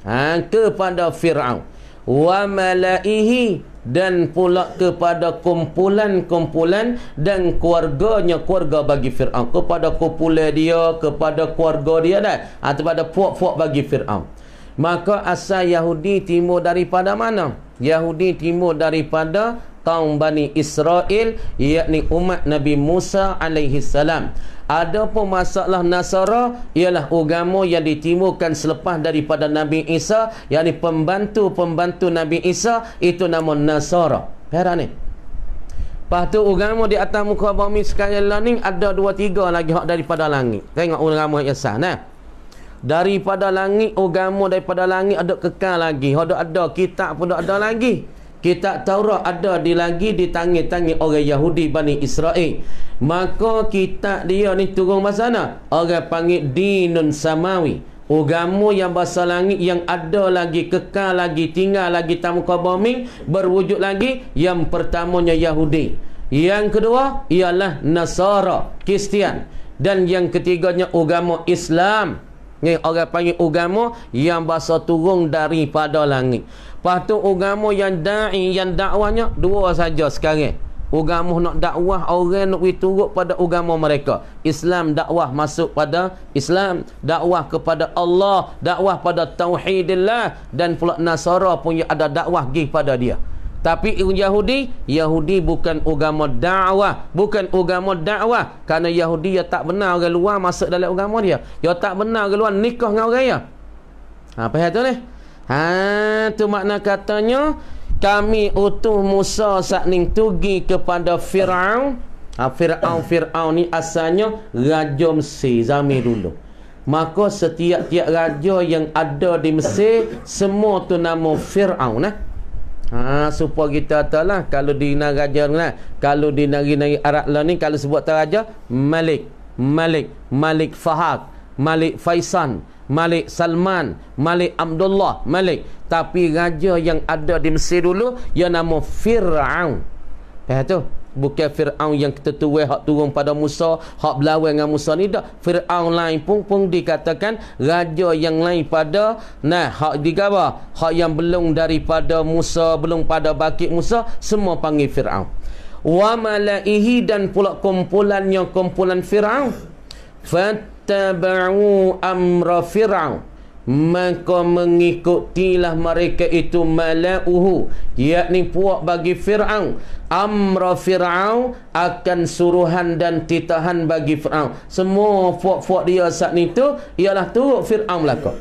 ha, Kepada Fir'aun Wa malaihi Dan pula kepada kumpulan-kumpulan Dan keluarganya keluarga bagi Fir'aun Kepada kumpulan dia, kepada keluarga dia dah Atau ha, pada puak-puak bagi Fir'aun Maka asal Yahudi timur daripada mana? Yahudi timur daripada kaum Bani Israel iaitu umat Nabi Musa alaihi salam. Adapun masalah Nasara ialah agama yang ditimbulkan selepas daripada Nabi Isa iaitu pembantu-pembantu Nabi Isa itu nama Nasara. Faham ni? Pastu agama di atas muka bumi sekalian learning ada dua tiga lagi hak daripada langit. Tengok agama yang sah nah daripada langit agama oh daripada langit ada kekal lagi ada ada kitab pun ada, ada lagi Kita Taurat ada di lagi di tangan-tangan orang Yahudi Bani Israel maka kita dia ni turun masa mana orang panggil dinun samawi agama oh yang bahasa langit yang ada lagi kekal lagi tinggal lagi tamu bumi berwujud lagi yang pertamanya Yahudi yang kedua ialah Nasara Kristian dan yang ketiganya agama oh Islam Ni orang panggil ugamu yang bahasa turun daripada langit. Pastu agama yang dai yang dakwanya dua saja sekarang. ugamu nak dakwah orang nak turun pada ugamu mereka. Islam dakwah masuk pada Islam, dakwah kepada Allah, dakwah pada tauhidillah dan pula Nasara punya ada dakwah gih pada dia. Tapi Yahudi, Yahudi bukan agama dakwah, bukan agama dakwah. Karena Yahudi ya tak benar orang luar masuk dalam agama dia. Ya tak benar orang luar nikah dengan orang ya. Apa hal tu ni? Ha, tu makna katanya kami utuh Musa saat ning tugi kepada Firaun. Ha, Firaun Firaun ni asalnya raja Mesir zaman dulu. Maka setiap-tiap raja yang ada di Mesir semua tu nama Firaun nah. Eh? Ha supaya kita tahu lah kalau di negara lah. kalau di negeri-negeri Arab lah ni kalau sebut teraja Malik, Malik, Malik Fahad, Malik Faisan, Malik Salman, Malik Abdullah, Malik. Tapi raja yang ada di Mesir dulu yang nama Firaun. Pas tu bukan Firaun yang kita tua hak turun pada Musa hak berlawan dengan Musa ni dah Firaun lain pun pun dikatakan raja yang lain pada nah hak digawa hak yang belum daripada Musa belum pada bakit Musa semua panggil Firaun wa malaihi dan pula kumpulannya kumpulan Firaun fattaba'u amra Firaun maka mengikutilah mereka itu malauhu yakni puak bagi Firaun Amra Fir'aun akan suruhan dan titahan bagi Fir'aun. Semua fuak-fuak dia saat ni tu, ialah tu Fir'aun belakang.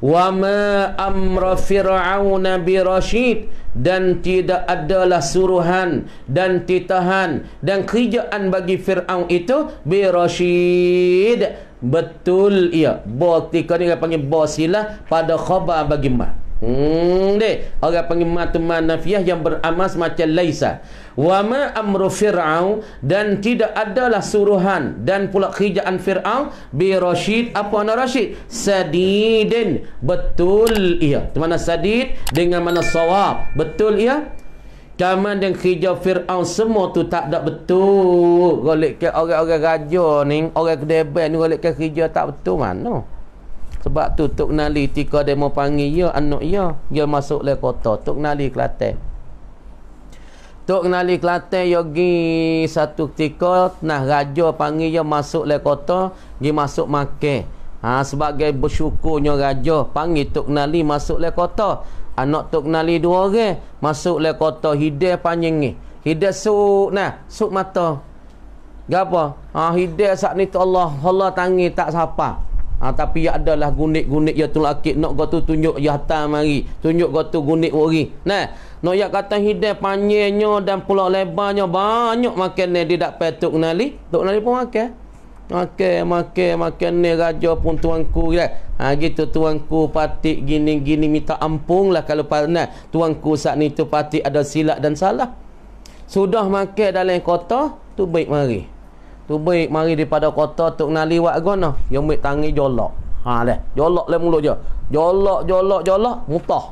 Wa ma amra Fir'aun bi Rashid. Dan tidak adalah suruhan dan titahan dan kerjaan bagi Fir'aun itu bi Rashid. Betul ia. Bertika ni dia panggil bersilah pada khabar bagi mah. Hmm deh, orang panggil matman nafiah yang beramal macam laisa. Wa ma amru fir'aun dan tidak adalah suruhan dan pula kerjaan fir'aun bi rasyid apa nama rasyid? Sadidin. Betul ia. Di mana sadid dengan mana sawab? Betul ia. kaman dan kerja Fir'aun semua tu tak ada betul. Golek ke orang-orang raja ni, orang kedai ni golek ke kerja tak betul mana? No. Sebab tu Tok Nali tika demo panggil ya anak ya, dia masuk le kota Tok Nali Kelate. Tok Nali Kelate yo gi satu ketika nah raja panggil dia masuk le kota, gi masuk make. Ha, sebagai bersyukurnya raja panggil Tok Nali masuk le kota. Anak Tok Nali dua orang masuk le kota hidai panjang ni. Hidai suk nah, suk mata. Gapo? ah ha, hidai saat ni Allah, Allah tangi tak siapa ha, tapi ya adalah gunik-gunik ya tul akid nak go tu tunjuk ya hatam mari tunjuk go tu gunik ori nah nak ya kata hidai panjangnya dan pula lebarnya banyak makan ni dia dak petuk nali tok nali pun makan makan makan makan ni raja pun tuanku ya ha, gitu tuanku patik gini-gini minta ampung lah kalau pernah tuanku saat ni tu patik ada silap dan salah sudah makan dalam kota tu baik mari Tu baik mari daripada kota Tok Nali wat gono. Yo mik tangi jolok. Ha leh. Jolok leh mulut je. Jolok jolok jolok mutah.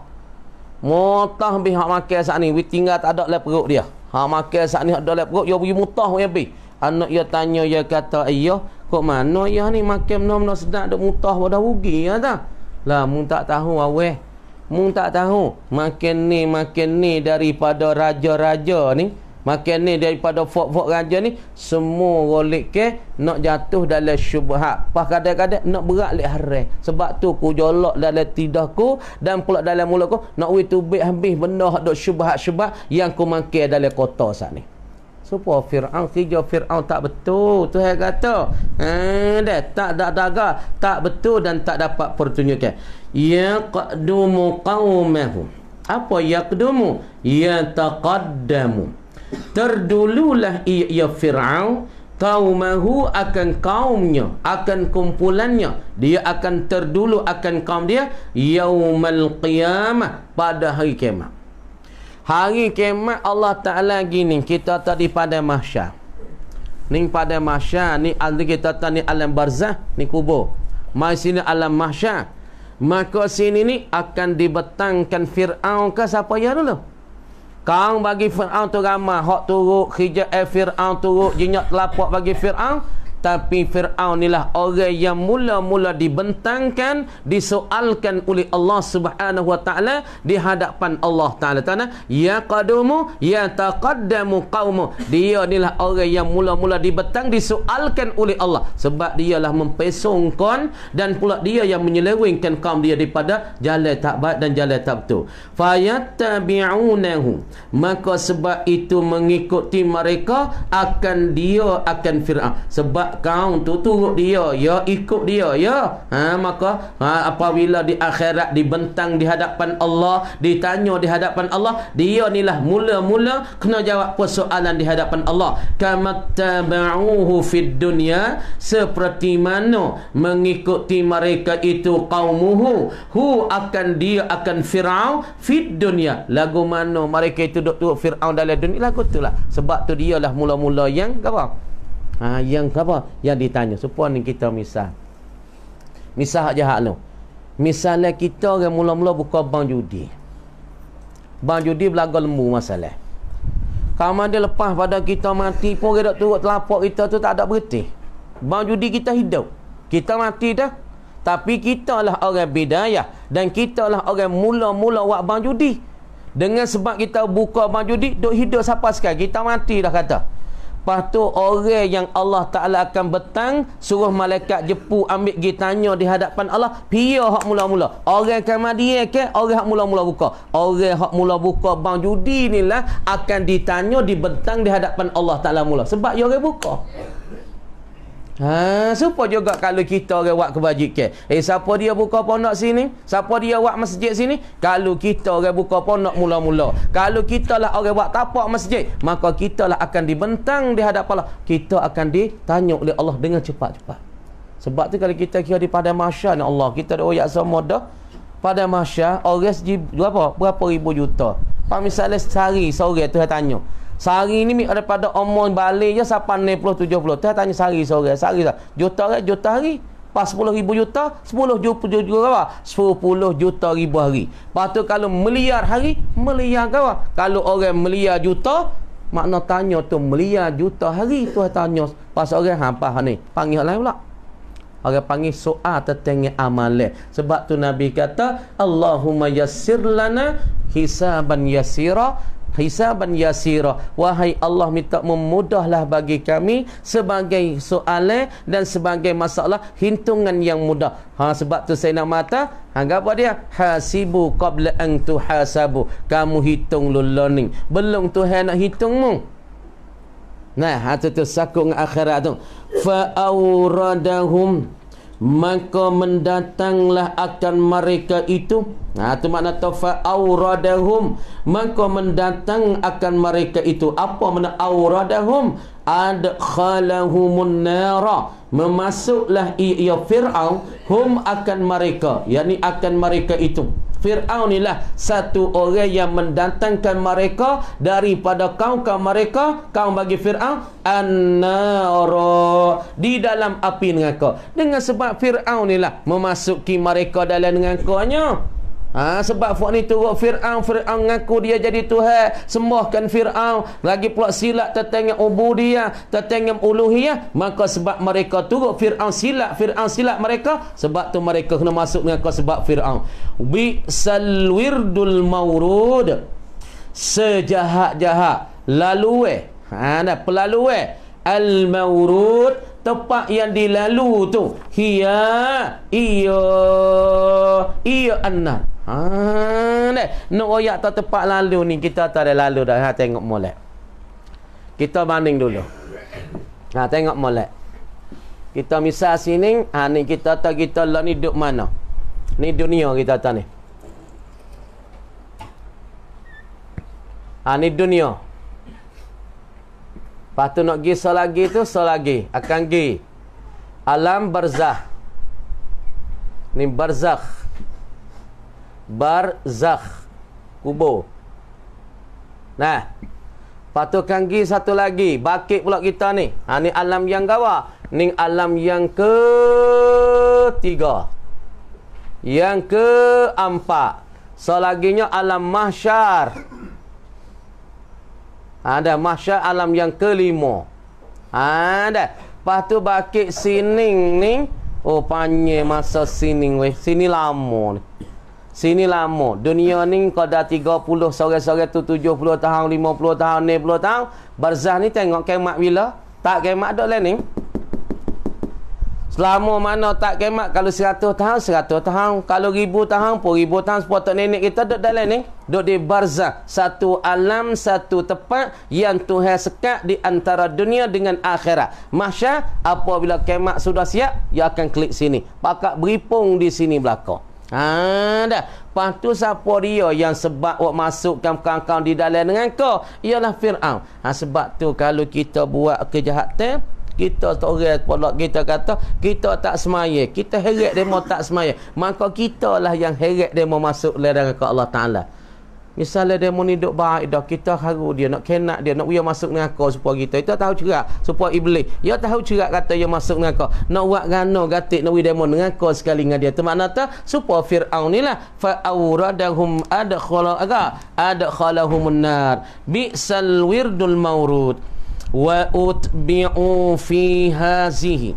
Mutah bi hak makan sat ni, wi tinggal tak ada leh perut dia. Ha makan sat ni ada leh perut, yo pergi mutah yang bi. Anak ia tanya ia kata, "Ayah, kok mana ayah ni makan mana-mana sedap dok mutah pada rugi ya ta?" Lah mun tak tahu awe, Mun tak tahu makan ni makan ni daripada raja-raja ni Makin ni daripada fok-fok raja ni Semua rolik ke Nak jatuh dalam syubhat Pas kadang-kadang nak berat lik haram Sebab tu ku jolok dalam tidahku Dan pula dalam mulutku Nak we tubik habis benda Duk syubhat-syubhat Yang ku makin dalam kota saat ni Supa Fir'aun kerja Fir'aun tak betul tu saya kata hmm, dah, Tak tak daga Tak betul dan tak dapat pertunjukkan Yaqdumu qawmahum apa yaqdumu yataqaddamu terdululah ia, ia Fir'aun kaumahu akan kaumnya akan kumpulannya dia akan terdulu akan kaum dia yaumal qiyamah pada hari kiamat hari kiamat Allah Ta'ala gini kita tadi pada mahsyar ni pada mahsyar ni ada kita tadi alam barzah ni kubur mai sini alam mahsyar maka sini ni akan dibetangkan fir'aun ke siapa ya dulu Kang bagi Fir'aun tu ramah Hak turuk Hijab eh Fir'aun turuk Jinyak telapak bagi Fir'aun tapi Fir'aun inilah orang yang mula-mula dibentangkan, disoalkan oleh Allah Subhanahu Wa Taala di hadapan Allah Taala. Tanah ya kadumu, ya takadamu, qaumu. Dia inilah orang yang mula-mula dibentang disoalkan oleh Allah sebab dia lah mempesongkan dan pula dia yang menyelewengkan kaum dia daripada jalan tak baik dan jalan tak betul. Fayattabi'unahu. Maka sebab itu mengikuti mereka akan dia akan Fir'aun. Sebab kau tutup dia ya ikut dia ya ha, maka ha, apabila di akhirat dibentang di hadapan Allah ditanya di hadapan Allah dia nilah mula-mula kena jawab persoalan di hadapan Allah kamattaba'uhu fid dunya seperti mana mengikuti mereka itu kaumuhu hu akan dia akan fir'aun fid dunya lagu mana mereka itu duduk-duduk fir'aun dalam dunia lagu itulah sebab tu dialah mula-mula yang apa ha, yang apa yang ditanya supaya ni kita misal misal hak jahat tu misalnya kita yang mula-mula buka bank judi bank judi belaga lembu masalah kalau dia lepas pada kita mati pun dia tak turut telapak kita tu tak ada berhenti bank judi kita hidup kita mati dah tapi kita lah orang bidayah dan kita lah orang mula-mula buat bank judi dengan sebab kita buka bank judi duk hidup siapa sekarang kita mati dah kata Lepas tu orang yang Allah Ta'ala akan betang Suruh malaikat jepu ambil pergi tanya di hadapan Allah Pia hak mula-mula Orang akan madia ke? Orang hak mula-mula buka Orang hak mula buka bang judi ni lah Akan ditanya di betang di hadapan Allah Ta'ala mula Sebab dia orang buka Ha, supaya juga kalau kita orang buat kebajikan. Eh siapa dia buka pondok sini? Siapa dia buat masjid sini? Kalau kita orang buka pondok mula-mula. Kalau kita lah orang buat tapak masjid, maka kita lah akan dibentang di hadapan Allah. Kita akan ditanya oleh Allah dengan cepat-cepat. Sebab tu kalau kita kira di padang mahsyar ni Allah, kita ada oyak semua dah. Padang mahsyar, orang berapa? Berapa ribu juta. Pak misalnya sehari sore tu dia tanya. Sehari ni daripada umur balik je sampai 60 70. Saya tanya sehari sore, sehari dah. Juta ke juta hari? Pas 10 ribu juta, 10 juta juga apa? 10 juta ribu hari. Patu kalau miliar hari, miliar kau. Kalau orang miliar juta, makna tanya tu miliar juta hari tu tanya pas orang hampa ni. Panggil lain pula. Orang panggil soal tentang amalan. Sebab tu Nabi kata, Allahumma yassir lana hisaban yassira hisaban yasira wahai Allah minta memudahlah bagi kami sebagai soalan dan sebagai masalah hitungan yang mudah ha sebab tu saya nak mata anggap ha, apa dia hasibu qabla an tuhasabu kamu hitung dulu ni belum Tuhan nak mu. nah hatu tu sakung akhirat tu fa auradahum maka mendatanglah akan mereka itu nah ha, itu makna tafa auradahum maka mendatang akan mereka itu apa makna auradahum adkhalahumun nara memasuklah ia, ia fir'aun hum akan mereka yakni akan mereka itu Fir'aun ialah satu orang yang mendatangkan mereka daripada kaum-kaum mereka kaum bagi Fir'aun an-nara di dalam api neraka dengan sebab Fir'aun ialah memasuki mereka dalam nerakanya Ha, sebab Fuad ni turut Fir'aun Fir'aun ngaku dia jadi Tuhan Sembahkan Fir'aun Lagi pula silat tertengah ubudiah Tertengah uluhiyah Maka sebab mereka turut Fir'aun silat Fir'aun silat mereka Sebab tu mereka kena masuk dengan kau sebab Fir'aun Bi'sal wirdul maurud Sejahat-jahat Lalu eh Ha, dah pelalu eh Al-maurud tempat yang dilalu tu hiya iyo iyo anna ha ni nak royak tak tempat lalu ni kita tak ada lalu dah ha tengok molek kita banding dulu ha tengok molek kita misal sini ha ni kita tak kita lah ni duduk mana ni dunia kita tak ni ha ni dunia Lepas tu nak pergi selagi tu lagi Akan pergi Alam barzah Ni barzah Barzah Kubo. Nah Lepas tu akan pergi satu lagi Bakit pula kita ni ha, Ni alam yang gawa Ni alam yang ketiga Yang keempat Selaginya alam mahsyar ada mahsyar alam yang kelima. Ha, ada. Lepas tu bakit sining ni. Oh panye masa sining weh. Sini lama ni. Sini lama. Dunia ni kau dah 30 sore-sore tu 70 tahun, 50 tahun, 60 tahun. Barzah ni tengok kemat bila. Tak kemat dok lah ni. Selama mana tak kemat kalau seratus tahun, seratus tahun. Kalau ribu tahun, pun ribu tahun. Sepotong nenek kita duduk dalam ni. Duduk di barzah. Satu alam, satu tempat yang Tuhan sekat di antara dunia dengan akhirat. Masya, apabila kemat sudah siap, ia akan klik sini. Pakat beripung di sini belakang. Haa, dah. Lepas tu siapa dia yang sebab awak masukkan kawan-kawan di dalam dengan kau? Ialah Fir'aun. Ha, sebab tu kalau kita buat kejahatan, kita torel kepala kita kata kita tak semaya kita heret demo tak semaya maka lah yang heret demo masuk ladang ke Allah taala misalnya dia mau duk baik dah kita haru dia nak kenak dia nak uya masuk dengan aku supaya kita itu tahu cerak supaya iblis dia tahu cerak kata dia masuk dengan aku nak buat gano gatik nak uya demo dengan aku sekali dengan dia tu makna tak supaya fir'aun ni lah fa awradahum adkhala aga adkhalahumun nar bi'sal wirdul mawrud wa utbi'u fi hazihi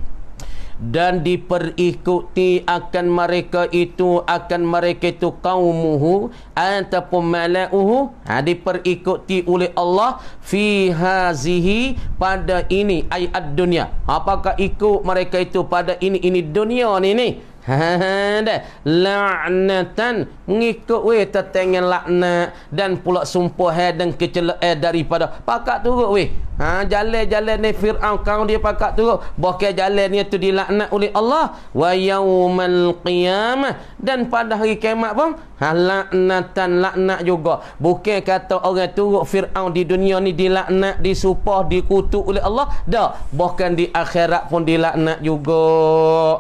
dan diperikuti akan mereka itu akan mereka itu kaumuhu ataupun mala'uhu ha, diperikuti oleh Allah fi hazihi pada ini ayat dunia apakah ikut mereka itu pada ini ini dunia ni ni Hehehe, la'natan mengikut we tetengah la'nat dan pula sumpah eh, dan eh daripada pakak turut we ha, jalan-jalan ni Fir'aun kau dia pakak turut bahkan jalan ni tu dilaknat oleh Allah wa yawmal qiyamah dan pada hari kiamat pun ha, la'natan la'nat juga bukan kata orang turut Fir'aun di dunia ni dilaknat disumpah dikutuk oleh Allah dah bahkan di akhirat pun dilaknat juga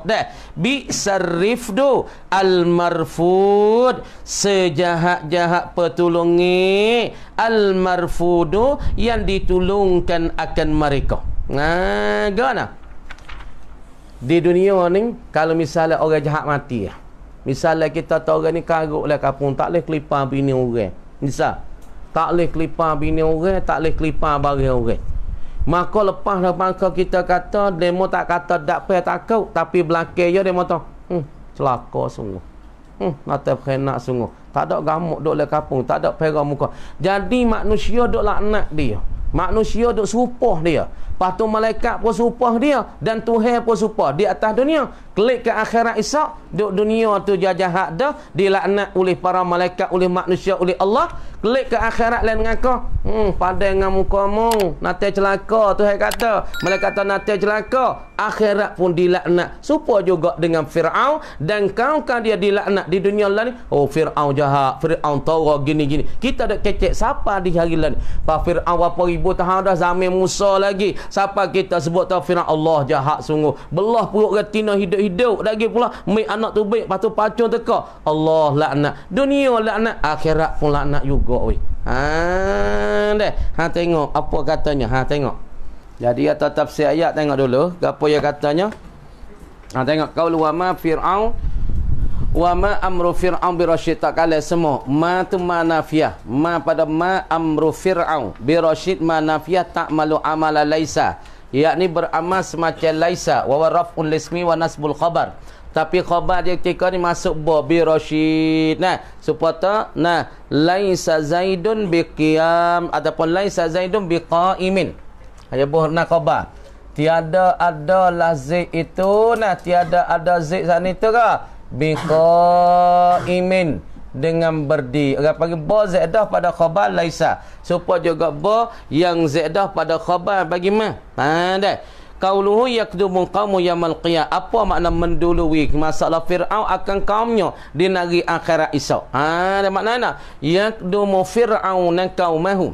dah bi'sa ar-rifdu al-marfud sejahat-jahat pertolongi al-marfudu yang ditulungkan akan mereka. Nah, ha, gana. Di dunia ni kalau misalnya orang jahat mati ya. Misalnya kita tahu orang ni karuklah kampung tak boleh kelipa bini orang. Misal tak boleh kelipa bini orang, tak boleh kelipa barang orang. Maka lepas lepas maka kita kata demo tak kata dak payah takau tapi belakang yo demo tu. Hmm, celaka sungguh. Hmm, mata kena sungguh. Tak ada gamuk dok le kampung, tak ada perang muka. Jadi manusia dok laknat dia. Manusia dok serupah dia. Lepas tu malaikat pun supah dia Dan Tuhan pun supah Di atas dunia Klik ke akhirat isyak Duk dunia tu jajahat dah Dilaknat oleh para malaikat Oleh manusia Oleh Allah Klik ke akhirat lain dengan kau Hmm Padai dengan muka mu Nanti celaka Tuhan kata Malaikat tu nanti celaka Akhirat pun dilaknat Supah juga dengan Fir'aun Dan kau kan dia dilaknat Di dunia lain Oh Fir'aun jahat Fir'aun tawa gini-gini Kita dah kecek Siapa di hari lain Pak Fir'aun berapa ribu tahun dah Zamir Musa lagi siapa kita sebut tahu firman Allah jahat sungguh belah perut retina hidup-hidup lagi pula mai anak tu baik patu pacung teka Allah laknat dunia laknat akhirat pun laknat juga weh ha deh ha tengok apa katanya ha tengok jadi atas tafsir ayat tengok dulu apa yang katanya ha tengok qaul wa ma fir'aun Wa ma amru fir'aun bi rasyid tak kala semua. Ma tu ma nafiah. Ma pada ma amru fir'aun bi rasyid ma nafiah tak malu amala laisa. Yakni beramal semacam laisa. Wa wa raf'un lismi wa nasbul khabar. Tapi khabar dia ketika ni masuk bo bi rasyid. Nah, supaya nah laisa zaidun bi qiyam ataupun laisa zaidun bi qaimin. Ayah buh nak khabar. Tiada ada lazik itu nah tiada ada zik sana itu ke? Biko biqaimin dengan berdi orang panggil ba zaidah pada khabar laisa Supaya juga bo yang zedah pada khabar bagi mah ha dah qauluhu yakdumu qaumu yamal qiyam apa makna mendului masalah firaun akan kaumnya di negeri akhirat isau. ha ada makna nak yakdumu firaun dan kaumahu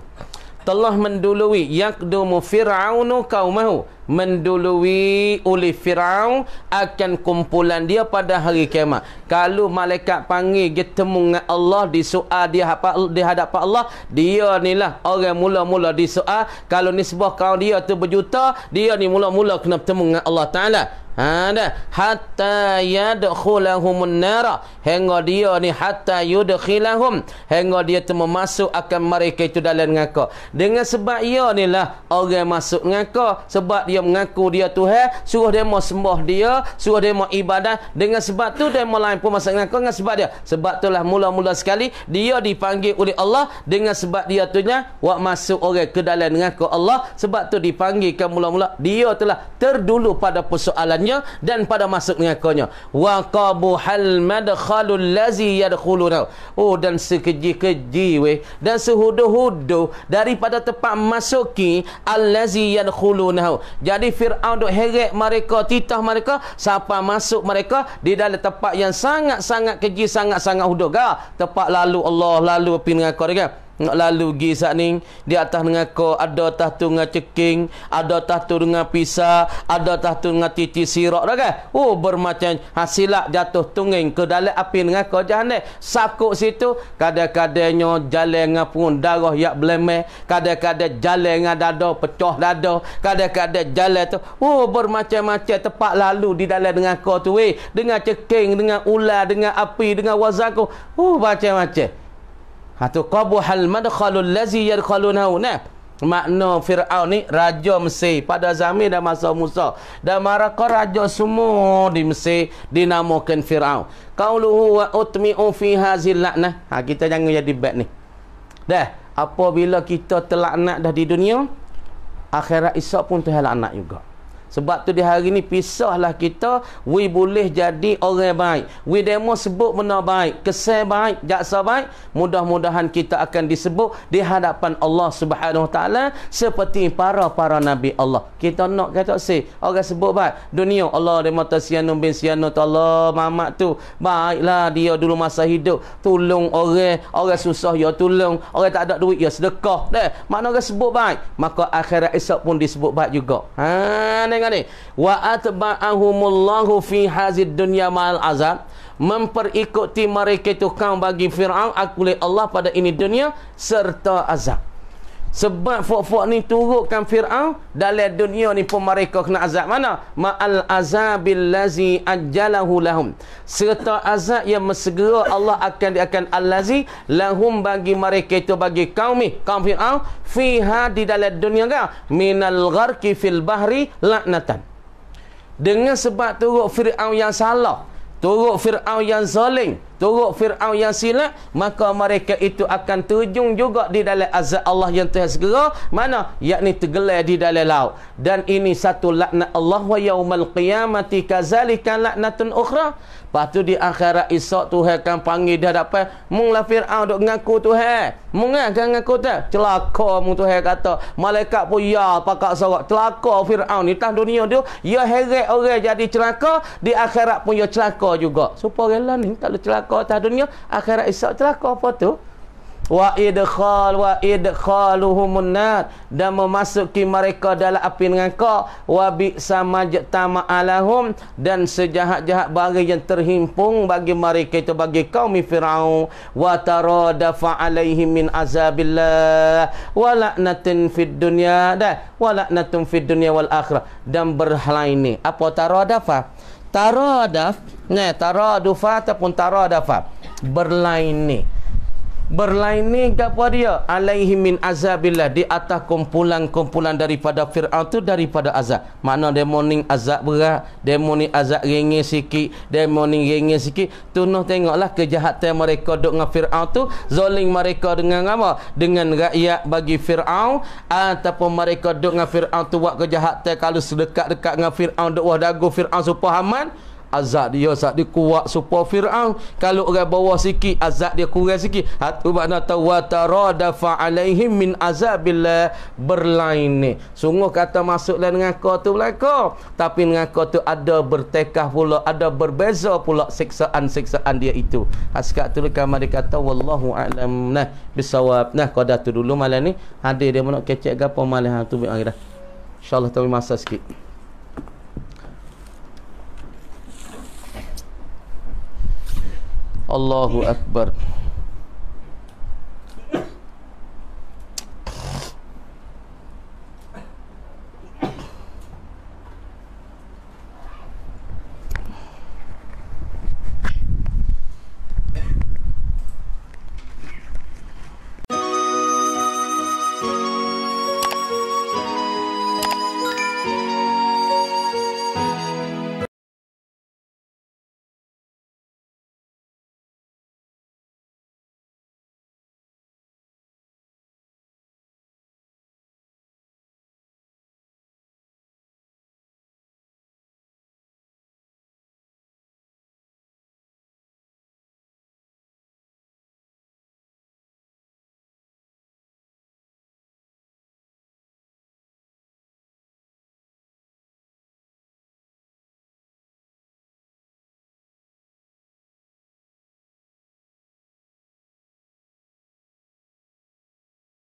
telah mendului yakdumu firaunu kaumahu mendului oleh Firaun akan kumpulan dia pada hari kiamat. Kalau malaikat panggil dia temu dengan Allah di soal dia apa di hadapan Allah, dia nilah orang mula-mula di soal. Kalau nisbah kaum dia tu berjuta, dia ni mula-mula kena temu dengan Allah Taala. Ha dah hatta yadkhulahumun nar hingga dia ni hatta yudkhilahum hingga dia temu masuk akan mereka itu dalam neraka dengan sebab ia nilah orang masuk neraka sebab dia mengaku dia Tuhan suruh dia mau sembah dia suruh dia mau ibadah dengan sebab tu dia lain pun masa mengaku dengan sebab dia sebab itulah mula-mula sekali dia dipanggil oleh Allah dengan sebab dia tunya wak masuk orang ke dalam mengaku Allah sebab tu dipanggilkan mula-mula dia telah terdulu pada persoalannya dan pada masuk mengakunya wa qabu hal madkhalul lazi yadkhuluna oh dan sekeji-keji weh dan sehudu-hudu daripada tempat masuki allazi yadkhuluna jadi Fir'aun duk heret mereka, titah mereka siapa masuk mereka di dalam tempat yang sangat-sangat keji, sangat-sangat hudu Tempat lalu Allah, lalu pindah korang nak lalu gi sat ni di atas dengan ko ada atas tu dengan ceking ada atas tu dengan pisa ada atas tu dengan titi sirak dah kan oh bermacam hasilak jatuh tunging ke dalam api dengan ko jahan ni sakuk situ kadang-kadangnya jalan dengan pun darah yak belemeh kadang-kadang jalan dengan dada pecah dada kadang-kadang jalan tu oh bermacam-macam tempat lalu di dalam dengan ko tu weh dengan ceking dengan ular dengan api dengan wazaku oh macam-macam Hatu qabuhal madkhalul lazi yadkhaluna. Nah, makna Firaun ni raja Mesir pada zaman dan masa Musa. Dan maraka raja semua di Mesir dinamakan Firaun. Qauluhu wa utmi'u fi hazil laknah. Ha kita jangan jadi bad ni. Dah, apabila kita telah telaknat dah di dunia, akhirat Isa pun telah telaknat juga. Sebab tu di hari ni pisahlah kita we boleh jadi orang baik. We demo sebut benda baik, kesan baik, jaksa baik, mudah-mudahan kita akan disebut di hadapan Allah Subhanahu taala seperti para-para nabi Allah. Kita nak kata si orang sebut baik. Dunia Allah demo tasyanun bin syanu Allah mama tu. Baiklah dia dulu masa hidup tolong orang, orang susah ya tolong, orang tak ada duit ya sedekah. Deh, mana orang sebut baik, maka akhirat esok pun disebut baik juga. Ha dengar ni wa atba'ahumullahu fi hazid dunya ma'al azab memperikuti mereka tukang bagi Fir'aun akulah Allah pada ini dunia serta azab sebab fuk-fuk ni turutkan Fir'aun Dalam dunia ni pun mereka kena azab mana? Ma'al azabil lazi ajalahu lahum Serta azab yang mesegera Allah akan diakan al-lazi Lahum bagi mereka itu bagi kaum ni Kaum Fir'aun Fiha di dalam dunia kan? Minal gharki fil bahri laknatan Dengan sebab turut Fir'aun yang salah turut Fir'aun yang zalim, turut Fir'aun yang silap, maka mereka itu akan terjung juga di dalam azab Allah yang telah segera, mana? yakni tergelar di dalam laut. Dan ini satu lakna Allah wa yaumal qiyamati kazalika laknatun ukhrah. Lepas tu di akhirat esok Tuhan akan panggil dia dapat Mung lah Fir'aun duk ngaku Tuhan eh? Mung lah kan ngaku tu Celaka mung Tuhan kata Malaikat pun ya pakak sorak Celaka Fir'aun ni tah dunia tu Ya heret orang jadi celaka Di akhirat pun ya celaka juga Supaya lah ni kalau celaka tak dunia Akhirat esok celaka apa tu wa idkhal wa idkhaluhum annar dan memasuki mereka dalam api neraka wa bi samajtama alahum dan sejahat-jahat barang yang terhimpun bagi mereka itu bagi kaum Firaun wa taradafa alaihim min azabillah wa la'natin fid dunya dah wa la'natun fid dunya wal akhirah dan berhalai ni, apa taradafa taradaf ne taradufa ataupun taradafa berlain ni berlaini apa dia alaihim min azabillah di atas kumpulan-kumpulan daripada Firaun tu daripada azab. Mana demoning azab berat, demoning azab ringan sikit, demoning ringan sikit. Tu noh tengoklah kejahatan mereka duk dengan Firaun tu, zoling mereka dengan apa? Dengan rakyat bagi Firaun ataupun mereka duk dengan Firaun tu buat kejahatan kalau sedekat dekat dengan Firaun duk wah dagu Firaun supaya aman azab dia azab dia kuat serupa Firaun kalau orang bawah sikit azab dia kurang sikit hatu makna tawatarada fa alaihim min bila berlain ni. sungguh kata masuklah dengan kau tu belaka tapi dengan kau tu ada bertekah pula ada berbeza pula seksaan seksaan dia itu askat tu kan dia kata wallahu alam nah bisawab nah kau dah tu dulu malam ni hadir dia nak kecek apa malam tu biar dah insyaallah tapi masa sikit الله أكبر